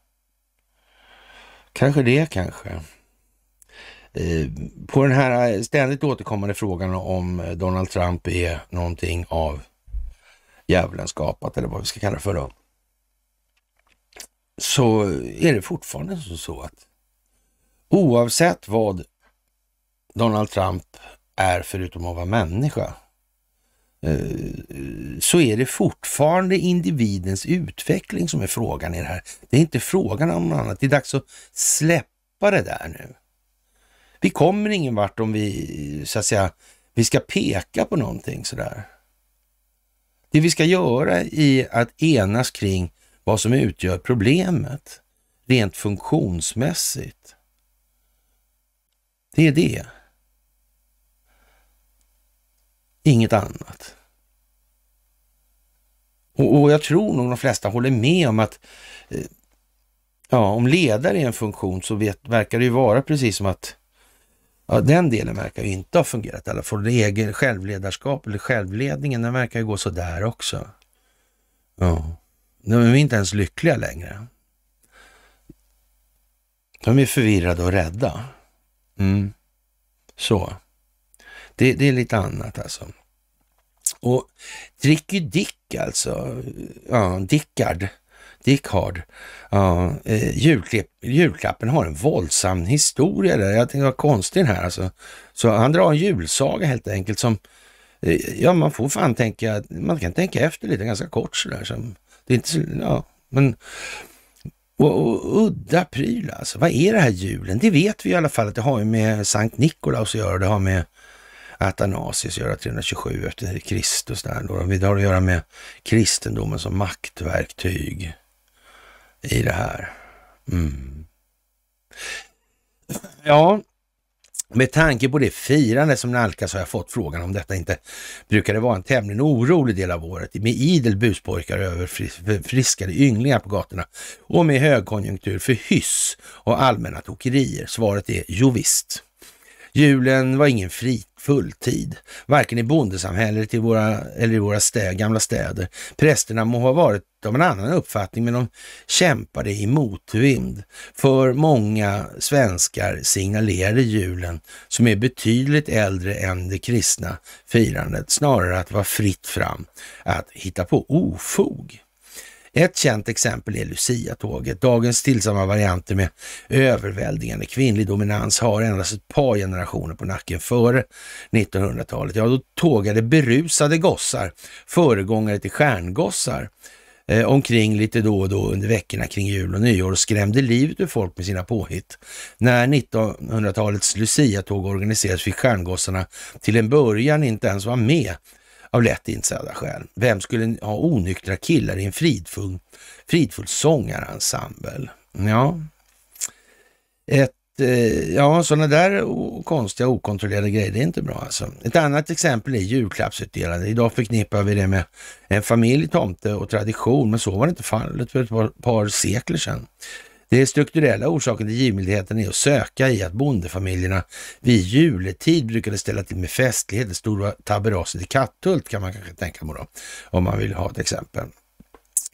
Kanske det kanske. Eh, på den här ständigt återkommande frågan om Donald Trump är någonting av djävulen skapat eller vad vi ska kalla det för då. Så är det fortfarande så att oavsett vad Donald Trump är förutom att vara människa, eh, så är det fortfarande individens utveckling som är frågan i det här. Det är inte frågan om något annat. Det är dags att släppa det där nu. Vi kommer ingen vart om vi, så att säga, vi ska peka på någonting sådär. Det vi ska göra i att enas kring vad som utgör problemet rent funktionsmässigt. Det är det inget annat. Och, och jag tror nog de flesta håller med om att eh, ja, om ledare är en funktion så vet, verkar det ju vara precis som att ja, den delen verkar ju inte ha fungerat. I alla fall egen självledarskap eller självledningen, den verkar ju gå sådär också. Ja, de är inte ens lyckliga längre. De är förvirrade och rädda. Mm. Så. Det, det är lite annat alltså. Och Tricky Dick alltså, ja, Dickard, Dickard, ja, eh, julklapp, julklappen har en våldsam historia där. Jag tänkte, vara konstig den här alltså. Så han drar en julsaga helt enkelt som, eh, ja man får fan tänka, man kan tänka efter lite ganska kort sådär. Som, det är inte så, ja, men och, och udda pryl alltså. Vad är det här julen? Det vet vi i alla fall att det har med Sankt Nikolaus att göra. Det har med Atanasius göra 327 efter Kristus. Där då. Vi har att göra med kristendomen som maktverktyg i det här. Mm. Ja, med tanke på det firande som nalkas har jag fått frågan om detta inte brukade vara en tämligen orolig del av året med idel buspojkar över friskade ynglingar på gatorna och med högkonjunktur för hyss och allmänna tokerier. Svaret är jovisst. Julen var ingen fritid fulltid, varken i bondesamhället i våra, eller i våra stä, gamla städer. Prästerna må ha varit av en annan uppfattning, men de kämpade i motvind. För många svenskar signalerade julen, som är betydligt äldre än det kristna firandet, snarare att vara fritt fram att hitta på ofog. Ett känt exempel är Lucia-tåget. Dagens stillsamma varianter med överväldigande kvinnlig dominans har endast ett par generationer på nacken före 1900-talet. Ja, då tågade berusade gossar, föregångare till stjärngossar, eh, omkring lite då och då under veckorna kring jul och nyår och skrämde livet ur folk med sina påhitt. När 1900-talets Lucia-tåg organiserades fick stjärngossarna till en början inte ens vara med av lätt insedda skäl. Vem skulle ha onyktra killar i en fridfull, fridfull sångarensemble? Ja, ett eh, Ja, sådana där konstiga okontrollerade grejer, det är inte bra alltså. Ett annat exempel är julklappsutdelande. Idag förknippar vi det med en familj, tomte och tradition, men så var det inte fallet för ett par, par sekler sedan. Den strukturella orsaken till givmildheten är att söka i att bondefamiljerna vid juletid brukade ställa till med festligheter, stora taberaset i Katthult kan man kanske tänka på då, om man vill ha ett exempel.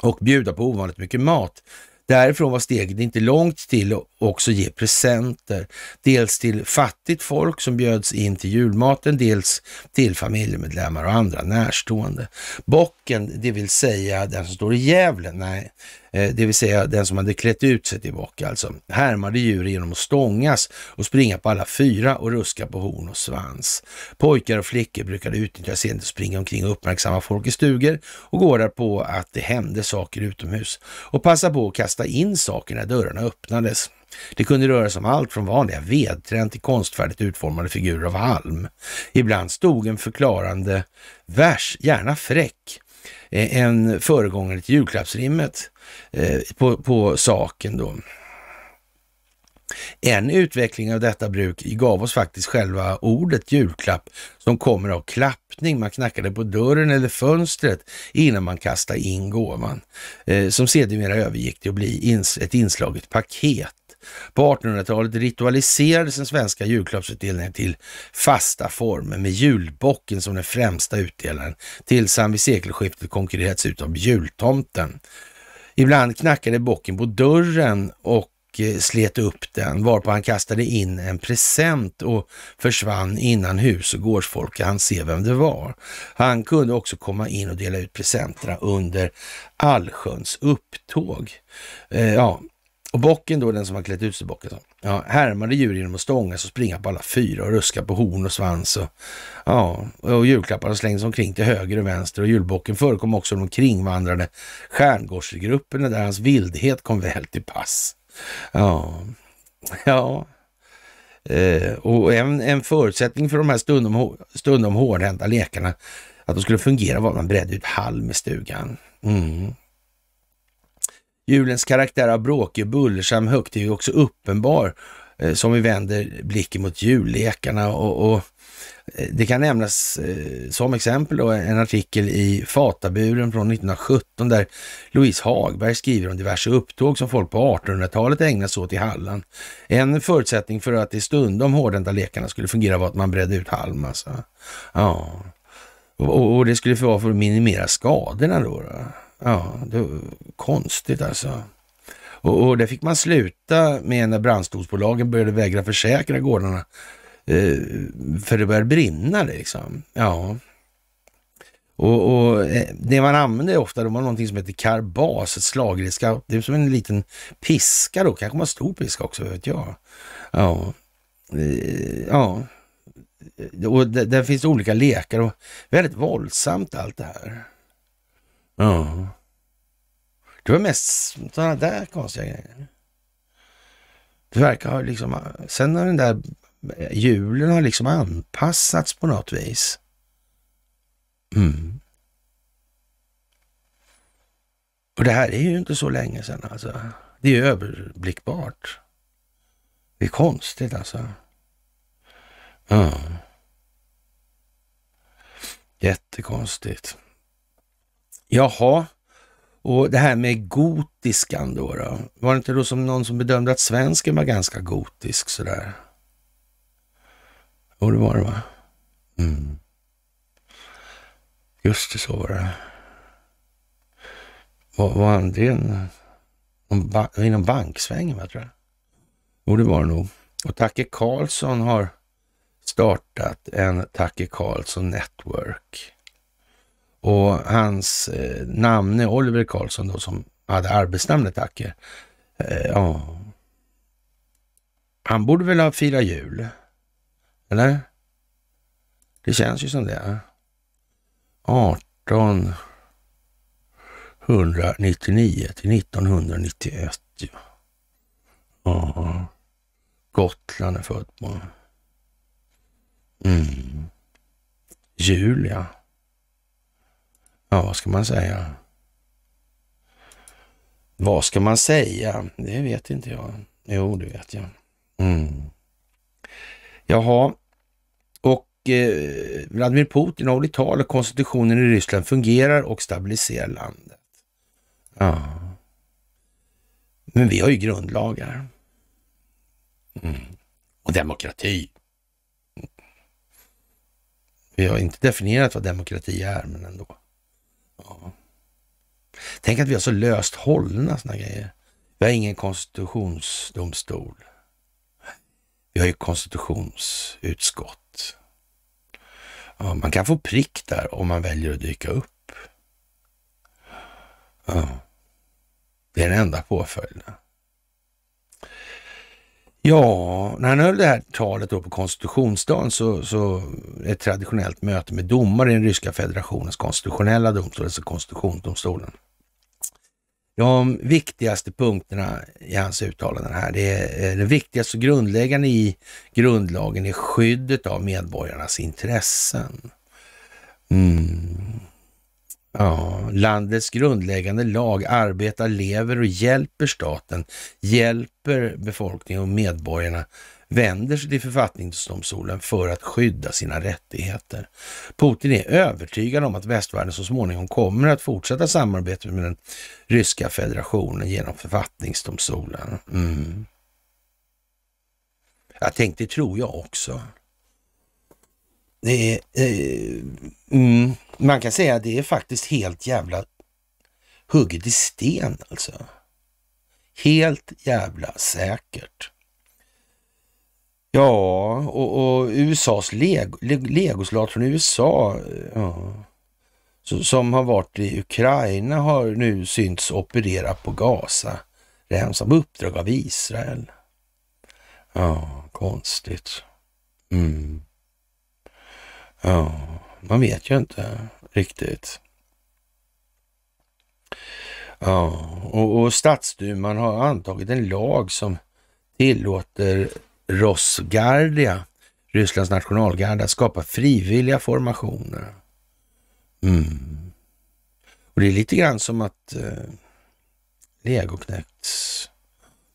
Och bjuda på ovanligt mycket mat. Därifrån var steget inte långt till att också ge presenter. Dels till fattigt folk som bjöds in till julmaten, dels till familjemedlemmar och andra närstående. Bocken, det vill säga den som står i Gävle, nej, Eh, det vill säga den som hade klätt ut sig tillbaka, alltså, härmade djur genom att stångas och springa på alla fyra och ruska på horn och svans. Pojkar och flickor brukade utnyttja scenen till att springa omkring och uppmärksamma folk i stugor och gårdar på att det hände saker utomhus och passa på att kasta in saker när dörrarna öppnades. Det kunde röra sig om allt från vanliga vedträn till konstfärdigt utformade figurer av halm. Ibland stod en förklarande vers, gärna fräck, Eh, en föregångare till julklappsrimmet eh, på, på saken då. En utveckling av detta bruk gav oss faktiskt själva ordet julklapp som kommer av klappning. Man knackade på dörren eller fönstret innan man kastade in gåvan, eh, som sedermera övergick till att bli ett inslaget paket. På 1800-talet ritualiserades den svenska julklappsutdelningen till fasta former med julbocken som den främsta utdelaren tills han vid sekelskiftet konkurrerats ut av jultomten. Ibland knackade bocken på dörren och eh, slet upp den, varpå han kastade in en present och försvann innan hus och gårdsfolk han se vem det var. Han kunde också komma in och dela ut presenterna under allsköns upptåg. Eh, ja, och bocken då, den som har klätt ut sig bocken, ja, härmade djur genom att stångas och springa på alla fyra och ruska på horn och svans. Och, ja, och julklappar slängdes omkring till höger och vänster och julbocken förekom också de kringvandrande stjärngårdsgrupperna, där hans vildhet kom väl till pass. Ja, ja. Eh, och en, en förutsättning för de här stundom, stundom hårdhänta lekarna, att de skulle fungera var att man bredde ut halm i stugan. Mm. Julens karaktär av bråkig, bullersam, högtid är också uppenbar eh, som vi vänder blicken mot jullekarna och, och eh, det kan nämnas eh, som exempel då, en artikel i Fataburen från 1917 där Louise Hagberg skriver om diverse upptåg som folk på 1800-talet ägnade sig åt i Halland. En förutsättning för att det stundom hårdhänta lekarna skulle fungera var att man bredde ut halm. Alltså. Ja. Och, och, det skulle vara för att minimera skadorna då. då. Ja, det var konstigt alltså. Och, och det fick man sluta med när brandstolsbolagen började vägra försäkra gårdarna. Eh, för det började brinna liksom. Ja. Och, och eh, Det man använde ofta, det var någonting som heter karbas, ett slagredskap. Det är som en liten piska då, kanske man stor piska också, vet jag. Ja, eh, ja. Och där, där finns olika lekar och väldigt våldsamt allt det här. Ja. Det var mest sådana där konstiga grejer. Det verkar ha liksom, sen har den där julen har liksom anpassats på något vis. Mm. Och det här är ju inte så länge sedan alltså. Det är ju överblickbart. Det är konstigt alltså. Ja. Jättekonstigt. Jaha, och det här med gotiskan då, då, Var det inte då som någon som bedömde att svensken var ganska gotisk sådär? Jo, det var det va? Mm. Just det, så var det. Var, var Andrén ba, inom banksvängen? Va, tror Jo, det var det nog. Och Tacke Karlsson har startat en Tacke Karlsson Network. Och hans eh, namne Oliver Karlsson då som hade arbetsnamnet Acke. Eh, ja. Han borde väl ha firat jul? Eller? Det känns ju som det. 1899 eh. till 1991. Ja. ja. Gotland är född på. Mm. Jul, ja. Ja, vad ska man säga? Vad ska man säga? Det vet inte jag. Jo, det vet jag. Mm. Jaha, och eh, Vladimir Putin har hållit tal och konstitutionen i Ryssland fungerar och stabiliserar landet. Ja. Men vi har ju grundlagar. Mm. Och demokrati. Vi har inte definierat vad demokrati är, men ändå. Tänk att vi har så löst hållna sådana grejer. Vi har ingen konstitutionsdomstol. Vi har ju konstitutionsutskott. Ja, man kan få prick där om man väljer att dyka upp. Ja. Det är den enda påföljden. Ja, när han höll det här talet då på konstitutionsdagen så, så ett traditionellt möte med domare i den ryska federationens konstitutionella domstol, alltså konstitutionsdomstolen. De viktigaste punkterna i hans uttalanden här, det är eh, det viktigaste och grundläggande i grundlagen är skyddet av medborgarnas intressen. Mm. Ja, landets grundläggande lag arbetar, lever och hjälper staten, hjälper befolkningen och medborgarna vänder sig till författningsdomstolen för att skydda sina rättigheter. Putin är övertygad om att västvärlden så småningom kommer att fortsätta samarbetet med den ryska federationen genom författningsdomstolen. Mm. Jag tänkte, det tror jag också. Det är, eh, mm. man kan säga att det är faktiskt helt jävla hugget i sten alltså. Helt jävla säkert. Ja, och, och USAs leg, leg, legosoldat från USA ja, som har varit i Ukraina har nu synts operera på Gaza, Det rensa på uppdrag av Israel. Ja, konstigt. Mm. Ja, man vet ju inte riktigt. Ja, och, och stadsduman har antagit en lag som tillåter Rosgardia, Rysslands nationalgarde, att skapa frivilliga formationer. Mm. Och det är lite grann som att eh, legoknäckts.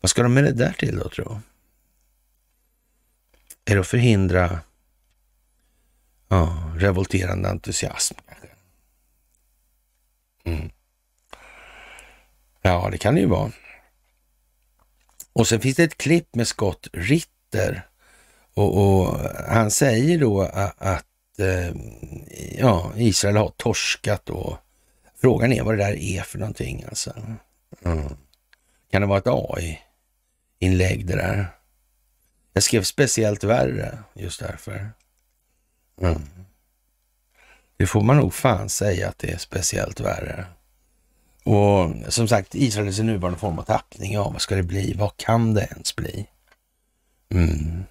Vad ska de med det där till då, tro? Är det att förhindra ja, revolterande entusiasm? kanske? Mm. Ja, det kan det ju vara. Och sen finns det ett klipp med Scott Ritt Petter. Och, och han säger då att, att eh, ja, Israel har torskat och frågan är vad det där är för någonting alltså. Mm. Kan det vara ett AI-inlägg det där? Jag skrev speciellt värre just därför. Mm. Det får man nog fan säga att det är speciellt värre. Och som sagt, Israel i sin nuvarande form av tappning, ja vad ska det bli? Vad kan det ens bli? Mm.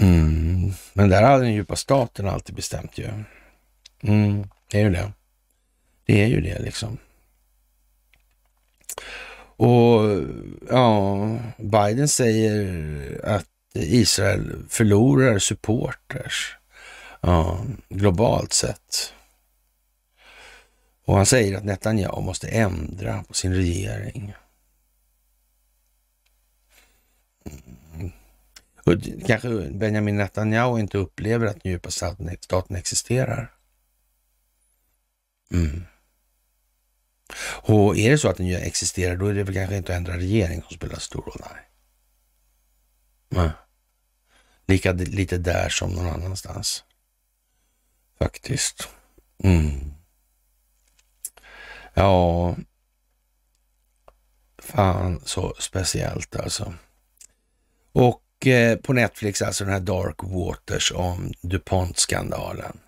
Mm. Men där hade den djupa staten alltid bestämt ju. Mm. Det är ju det. Det är ju det liksom. Och ja, Biden säger att Israel förlorar supporters ja, globalt sett. Och han säger att Netanyahu måste ändra på sin regering. Och kanske Benjamin Netanyahu inte upplever att den djupa staten existerar. Mm. Och är det så att den existerar, då är det väl kanske inte att ändra regering som spelar stor roll. Nej. Nej. Lika lite där som någon annanstans. Faktiskt. Mm. Ja, fan så speciellt alltså. Och eh, på Netflix alltså den här Dark Waters om DuPont-skandalen.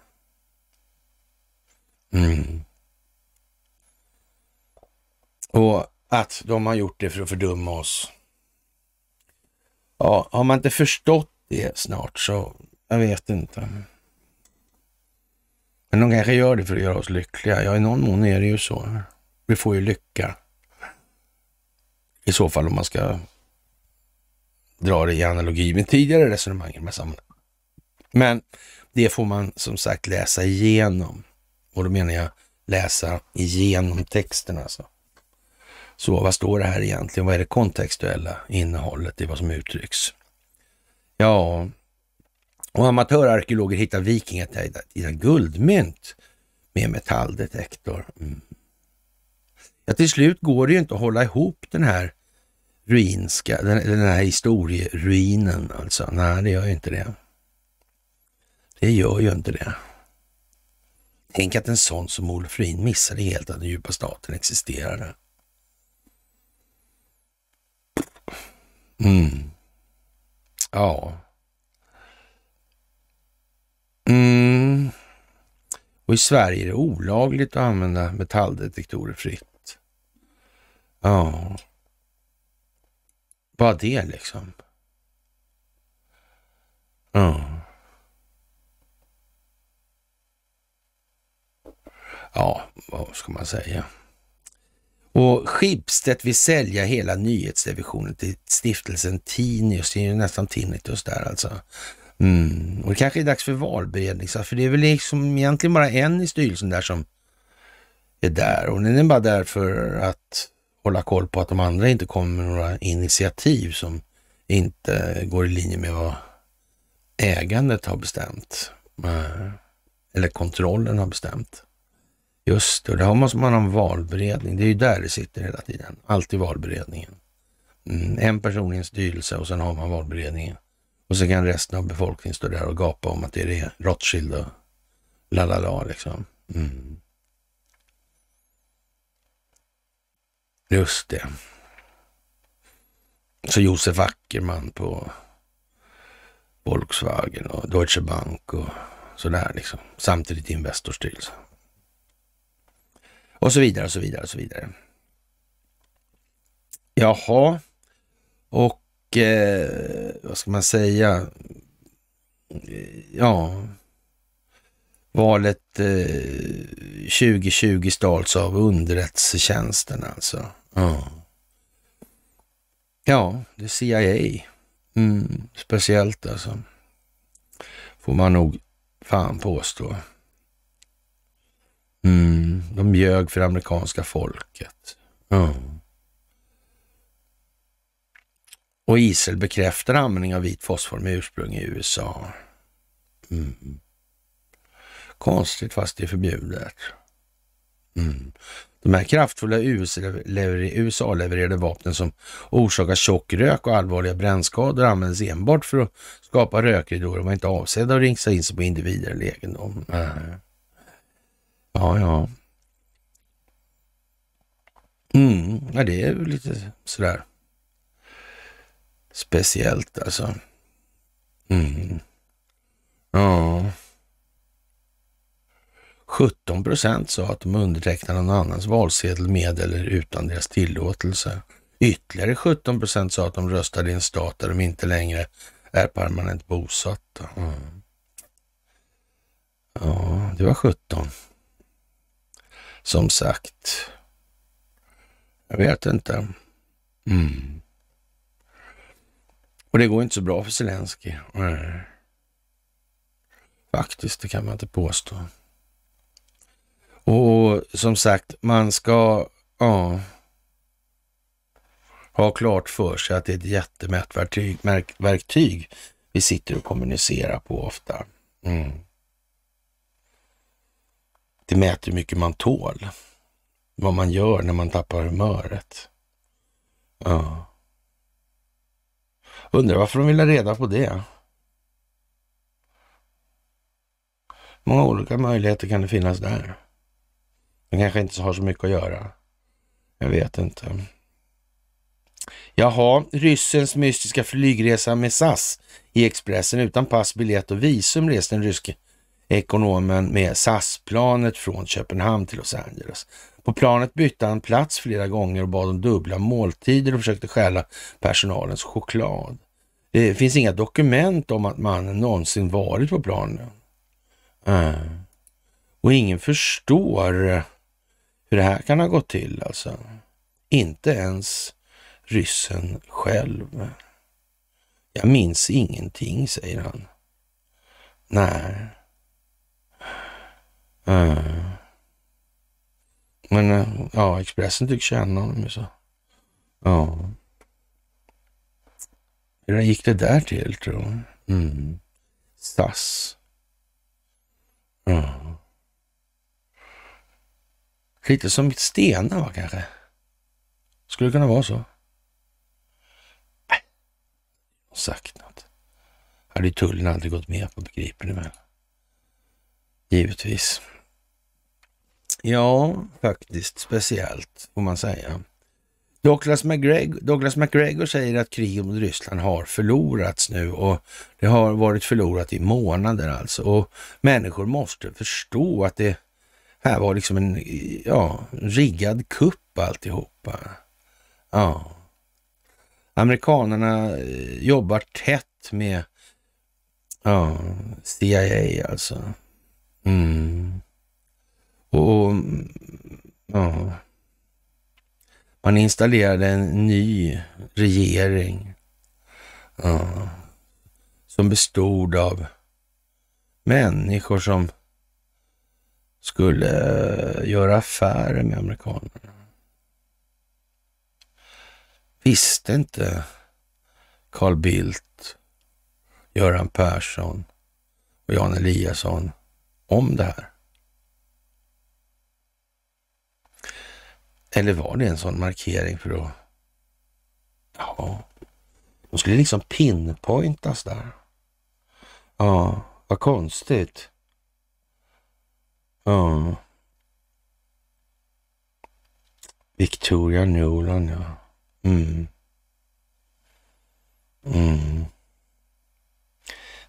Mm. Och att de har gjort det för att fördumma oss. Ja, har man inte förstått det snart så jag vet inte. Men de kanske gör det för att göra oss lyckliga. Ja, i någon mån är det ju så. Vi får ju lycka. I så fall om man ska drar det i analogi med tidigare resonemang i de här sammanhangen. Men det får man som sagt läsa igenom. Och då menar jag läsa igenom texten alltså. Så vad står det här egentligen? Vad är det kontextuella innehållet i vad som uttrycks? Ja, och amatörarkeologer hittar vikingatida guldmynt med metalldetektor. Mm. Ja, till slut går det ju inte att hålla ihop den här ruinska, den, den här historieruinen alltså. Nej, det gör ju inte det. Det gör ju inte det. Tänk att en sån som Olof Ruin missade helt att den djupa staten existerade. Mm. Ja. Mm. Och i Sverige är det olagligt att använda metalldetektorer fritt. Ja. Bara det liksom. Ja. Ja, vad ska man säga? Och Schibsted vill sälja hela nyhetsdivisionen till stiftelsen Tinius. Det är ju nästan Tinnitus där alltså. Mm. Och det kanske är dags för valberedning, för det är väl liksom egentligen bara en i styrelsen där som är där och den är bara där för att hålla koll på att de andra inte kommer med några initiativ som inte går i linje med vad ägandet har bestämt. Eh, eller kontrollen har bestämt. Just det, och där måste man ha en valberedning. Det är ju där det sitter hela tiden. Alltid valberedningen. Mm, en person i en styrelse och sen har man valberedningen. Och så kan resten av befolkningen stå där och gapa om att det är Rothschild och la la la liksom. Mm. Just det. Så Josef Ackerman på Volkswagen och Deutsche Bank och sådär liksom. Samtidigt Investorstyrelsen. Och så vidare och så vidare och så vidare. Jaha, och eh, vad ska man säga? Eh, ja, valet eh, 2020 stals av underrättelsetjänsten alltså. Ja, ja det är CIA. Mm, speciellt alltså. Får man nog fan påstå. Mm, de ljög för amerikanska folket. Ja. Och Israel bekräftar användning av vit fosfor med ursprung i USA. Mm. Konstigt fast det är förbjudet. Mm. De här kraftfulla USA-levererade vapnen som orsakar tjock rök och allvarliga brännskador användes enbart för att skapa rökridåer och var inte avsedda att ringsa in sig på individer eller egendom. Ja, ja. Mm, ja, det är lite sådär speciellt alltså. Mm. Ja. 17 procent sa att de undertecknade någon annans valsedel med eller utan deras tillåtelse. Ytterligare 17 procent sa att de röstade i en stat där de inte längre är permanent bosatta. Mm. Ja, det var 17. Som sagt, jag vet inte. Mm. Och det går inte så bra för Zelenskyj. Mm. Faktiskt, det kan man inte påstå. Och som sagt, man ska ja, ha klart för sig att det är ett jättemätverktyg vi sitter och kommunicerar på ofta. Mm. Det mäter hur mycket man tål, vad man gör när man tappar humöret. Ja. Undrar varför de vill ha reda på det? många olika möjligheter kan det finnas där. Den kanske inte har så mycket att göra. Jag vet inte. Jaha, ryssens mystiska flygresa med SAS i Expressen. Utan pass, biljett och visum reste den ryske ekonomen med SAS-planet från Köpenhamn till Los Angeles. På planet bytte han plats flera gånger och bad om dubbla måltider och försökte stjäla personalens choklad. Det finns inga dokument om att mannen någonsin varit på planen. Eh. Och ingen förstår hur det här kan ha gått till alltså. Inte ens ryssen själv. Jag minns ingenting, säger han. Nej. Mm. Men eh, ja, Expressen tycks känna honom ju så. Ja. Hur gick det där till, tror jag? Mm. SAS. Ja. Lite som Stena var kanske? Skulle det kunna vara så? Nej, sagt något. Hade ju tullen aldrig gått med på, begriper ni väl? Givetvis. Ja, faktiskt speciellt får man säga. Douglas, McGreg Douglas McGregor säger att kriget mot Ryssland har förlorats nu och det har varit förlorat i månader alltså. Och människor måste förstå att det här var liksom en ja, riggad kupp alltihopa. Ja. Amerikanerna eh, jobbar tätt med ja, CIA alltså. Mm. Och, mm, ja. Man installerade en ny regering. Ja, som bestod av människor som skulle göra affärer med amerikanerna. Visste inte Carl Bildt, Göran Persson och Jan Eliasson om det här? Eller var det en sån markering för att? Ja, de skulle liksom pinpointas där. Ja, vad konstigt. Ja. Victoria Nuland, ja. Mm. Mm.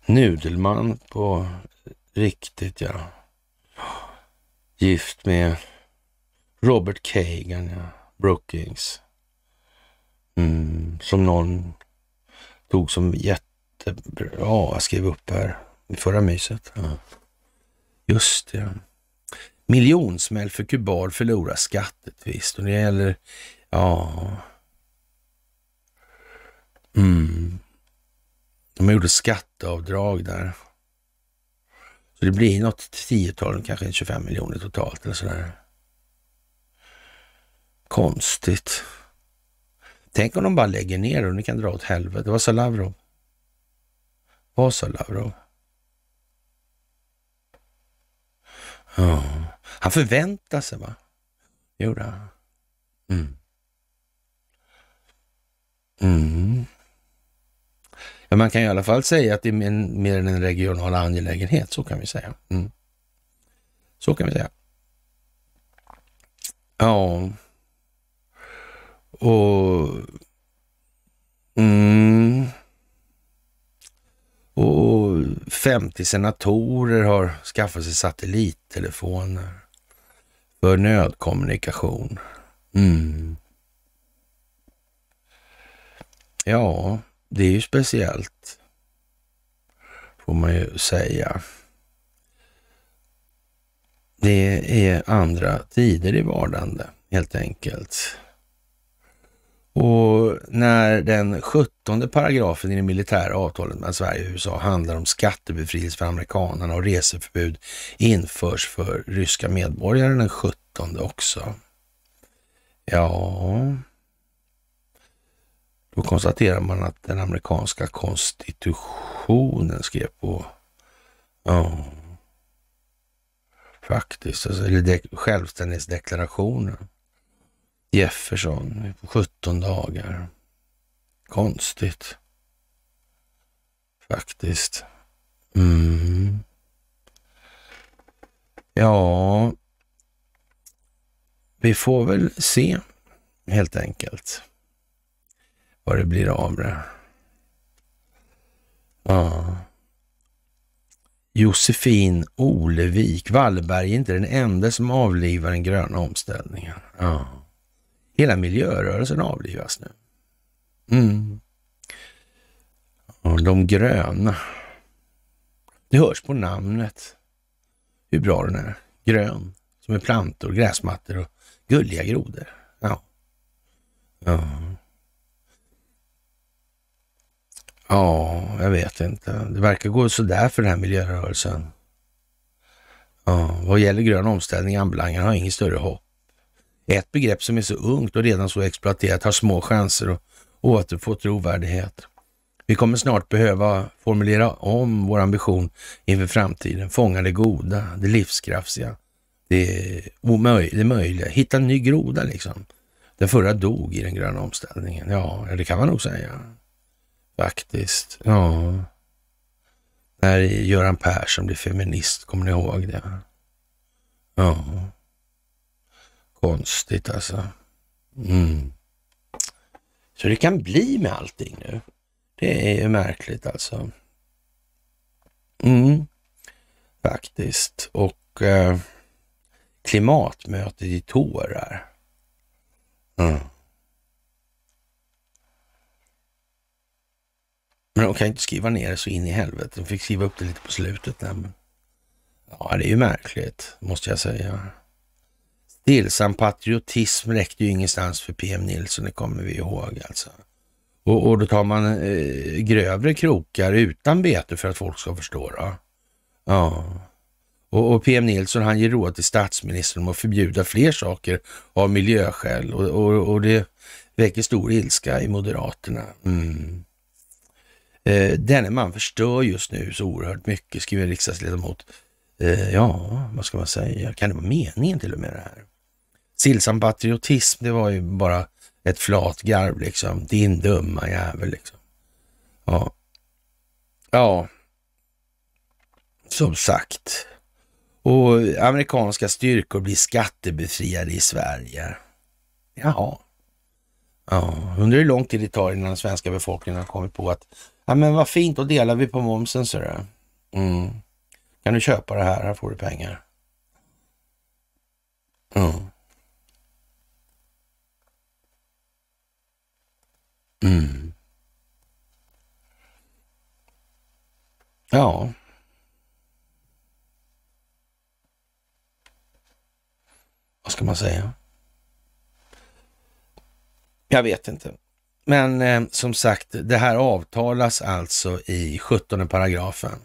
Nudelman på riktigt, ja. Gift med Robert Kagan, ja. Brookings. Mm. Som någon tog som jättebra. Jag skrev upp här i förra myset. Ja. Just det. Miljonsmäll för kubar förlorar skattetvist och det gäller, ja... Mm. De gjorde skatteavdrag där. Så det blir något tiotal, kanske 25 miljoner totalt eller sådär. Konstigt. Tänk om de bara lägger ner och ni kan dra åt helvete. Vad sa Lavrov? Vad sa Lavrov? Ja. Han förväntade sig, va? Det gjorde han. Mm. Mm. Ja, man kan i alla fall säga att det är mer än en regional angelägenhet, så kan vi säga. Mm. Så kan vi säga. Ja. Och... Mm. Och 50 senatorer har skaffat sig satellittelefoner för nödkommunikation. Mm. Ja, det är ju speciellt, får man ju säga. Det är andra tider i vardande, helt enkelt. Och när den 17 paragrafen i det militära avtalet mellan Sverige och USA handlar om skattebefrielse för amerikanerna och reseförbud införs för ryska medborgare den 17 också. Ja, då konstaterar man att den amerikanska konstitutionen skrev på. Ja, faktiskt, alltså, eller självständighetsdeklarationen. Jefferson på 17 dagar. Konstigt. Faktiskt. Mm. Ja, vi får väl se helt enkelt vad det blir av det. Ja. Josefin Olevik. Wallberg är inte den enda som avlivar den gröna omställningen. Ja. Hela miljörörelsen avlivas nu. Mm. Och de gröna. Det hörs på namnet hur bra den är. Grön, som är plantor, gräsmattor och gulliga grodor. Ja. ja. Ja, jag vet inte. Det verkar gå sådär för den här miljörörelsen. Ja, vad gäller grön omställning anbelangar har jag inget större hopp. Ett begrepp som är så ungt och redan så exploaterat har små chanser att återfå trovärdighet. Vi kommer snart behöva formulera om vår ambition inför framtiden, fånga det goda, det livskraftiga, det, det möjliga, hitta en ny groda liksom. Den förra dog i den gröna omställningen. Ja, det kan man nog säga. Faktiskt. Ja. När Göran Persson blev feminist, kommer ni ihåg det? Ja. Konstigt alltså. Mm. Så det kan bli med allting nu. Det är ju märkligt alltså. Mm. Faktiskt. Och eh, klimatmötet i tårar. Mm. Men de kan inte skriva ner det så in i helvete. De fick skriva upp det lite på slutet. Där. Ja, det är ju märkligt, måste jag säga. Stillsam patriotism räckte ju ingenstans för PM Nilsson, det kommer vi ihåg alltså. Och, och då tar man eh, grövre krokar utan bete för att folk ska förstå. Då. Ja. Och, och, PM Nilsson han ger råd till statsministern om att förbjuda fler saker av miljöskäl och, och, och det väcker stor ilska i Moderaterna. Mm. Eh, denne man förstör just nu så oerhört mycket, skriver riksdagsledamot. Eh, ja, vad ska man säga? Kan det vara meningen till och med det här? Silsam patriotism, det var ju bara ett flatgarv liksom. Din dumma jävel liksom. Ja. Ja. Som sagt. Och amerikanska styrkor blir skattebefriade i Sverige. Jaha. Ja, undrar hur lång tid det tar innan den svenska befolkningen har kommit på att ja men vad fint, då delar vi på momsen så du. Mm. Kan du köpa det här, här får du pengar. Mm. Mm. Ja. Vad ska man säga? Jag vet inte. Men eh, som sagt, det här avtalas alltså i 17 paragrafen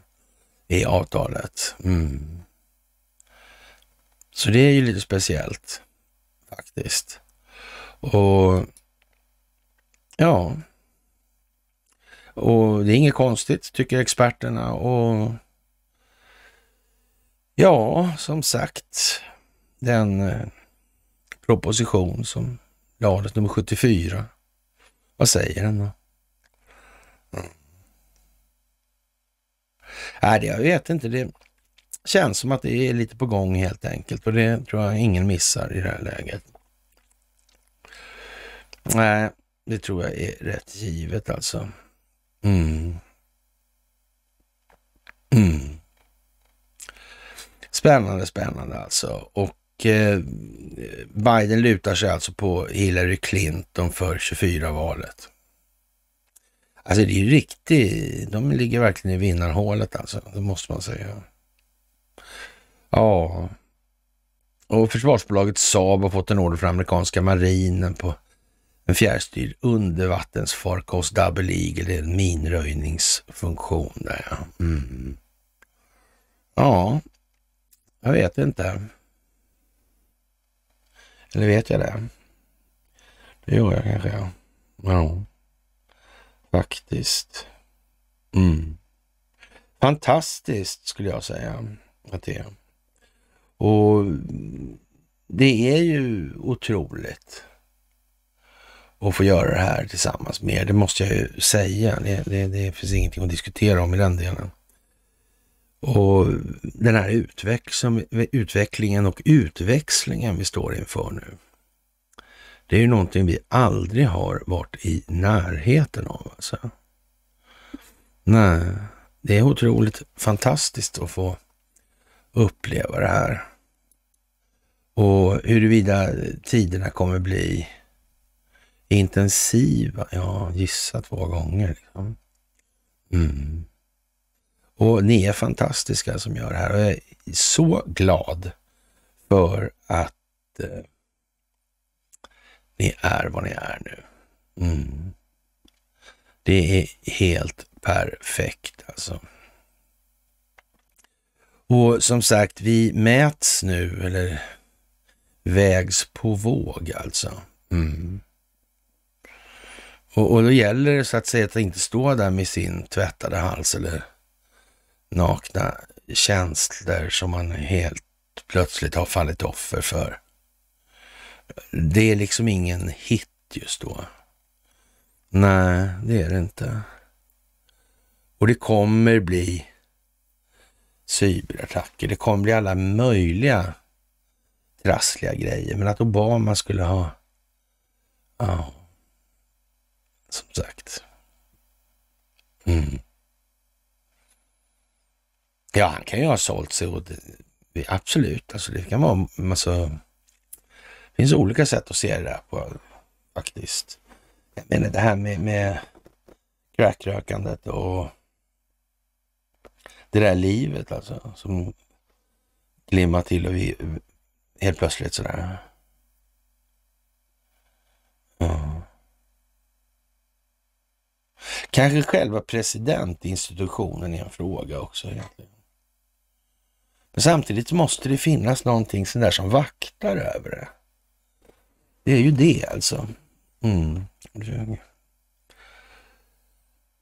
i avtalet. Mm. Så det är ju lite speciellt faktiskt. Och Ja. Och det är inget konstigt, tycker experterna. Och ja, som sagt, den eh, proposition som lades nummer 74. Vad säger den då? Mm. Nej, det, jag vet inte. Det känns som att det är lite på gång helt enkelt och det tror jag ingen missar i det här läget. Nej, det tror jag är rätt givet alltså. Mm. Mm. Spännande, spännande alltså. Och eh, Biden lutar sig alltså på Hillary Clinton för 24-valet. Alltså det är ju riktigt, de ligger verkligen i vinnarhålet alltså, det måste man säga. Ja, och försvarsbolaget Saab har fått en order från amerikanska marinen på en fjärrstyrd undervattensfarkost, double eagle, det är en minröjningsfunktion där ja. Mm. Ja, jag vet inte. Eller vet jag det? Det gör jag kanske. Ja, ja. faktiskt. Mm. Fantastiskt skulle jag säga att det är. Och det är ju otroligt och få göra det här tillsammans med er. Det måste jag ju säga. Det, det, det finns ingenting att diskutera om i den delen. Och den här utveck som, utvecklingen och utväxlingen vi står inför nu. Det är ju någonting vi aldrig har varit i närheten av. Alltså. Nej, det är otroligt fantastiskt att få uppleva det här. Och huruvida tiderna kommer bli Intensiva? Ja, gissa två gånger. Liksom. Mm. Och ni är fantastiska som gör det här och jag är så glad för att eh, ni är vad ni är nu. Mm. Det är helt perfekt alltså. Och som sagt, vi mäts nu, eller vägs på våg alltså. Mm. Och, och då gäller det så att säga att inte stå där med sin tvättade hals eller nakna känslor som man helt plötsligt har fallit offer för. Det är liksom ingen hit just då. Nej, det är det inte. Och det kommer bli cyberattacker. Det kommer bli alla möjliga trassliga grejer. Men att Obama skulle ha... Ja, som sagt. Mm. Ja, han kan ju ha sålt sig och det, absolut, alltså det kan vara massa... Det finns olika sätt att se det där på faktiskt. Jag menar det här med, med crackrökandet och det där livet alltså som glimmar till och vi, helt plötsligt sådär. Mm. Kanske själva presidentinstitutionen är en fråga också egentligen. Men samtidigt måste det finnas någonting sådär som vaktar över det. Det är ju det alltså. Mm.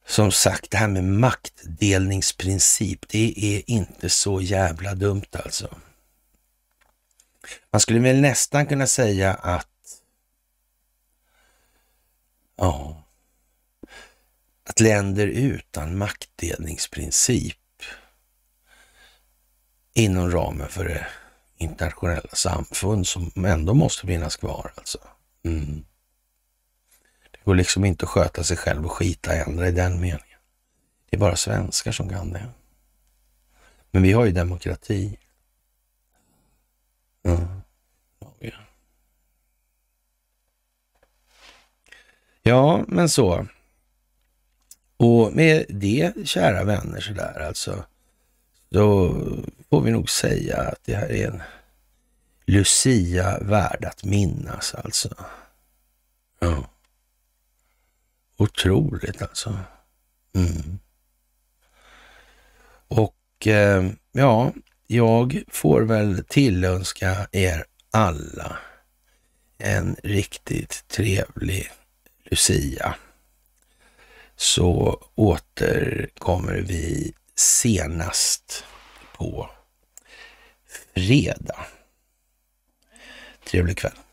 Som sagt, det här med maktdelningsprincip, det är inte så jävla dumt alltså. Man skulle väl nästan kunna säga att... Ja, att länder utan maktdelningsprincip inom ramen för det internationella samfund som ändå måste finnas kvar alltså. Mm. Det går liksom inte att sköta sig själv och skita i andra i den meningen. Det är bara svenskar som kan det. Men vi har ju demokrati. Mm. Ja, men så. Och med det, kära vänner, så där alltså, då får vi nog säga att det här är en Lucia värd att minnas alltså. Ja. Otroligt alltså. Mm. Och eh, ja, jag får väl tillönska er alla en riktigt trevlig Lucia så återkommer vi senast på fredag. Trevlig kväll.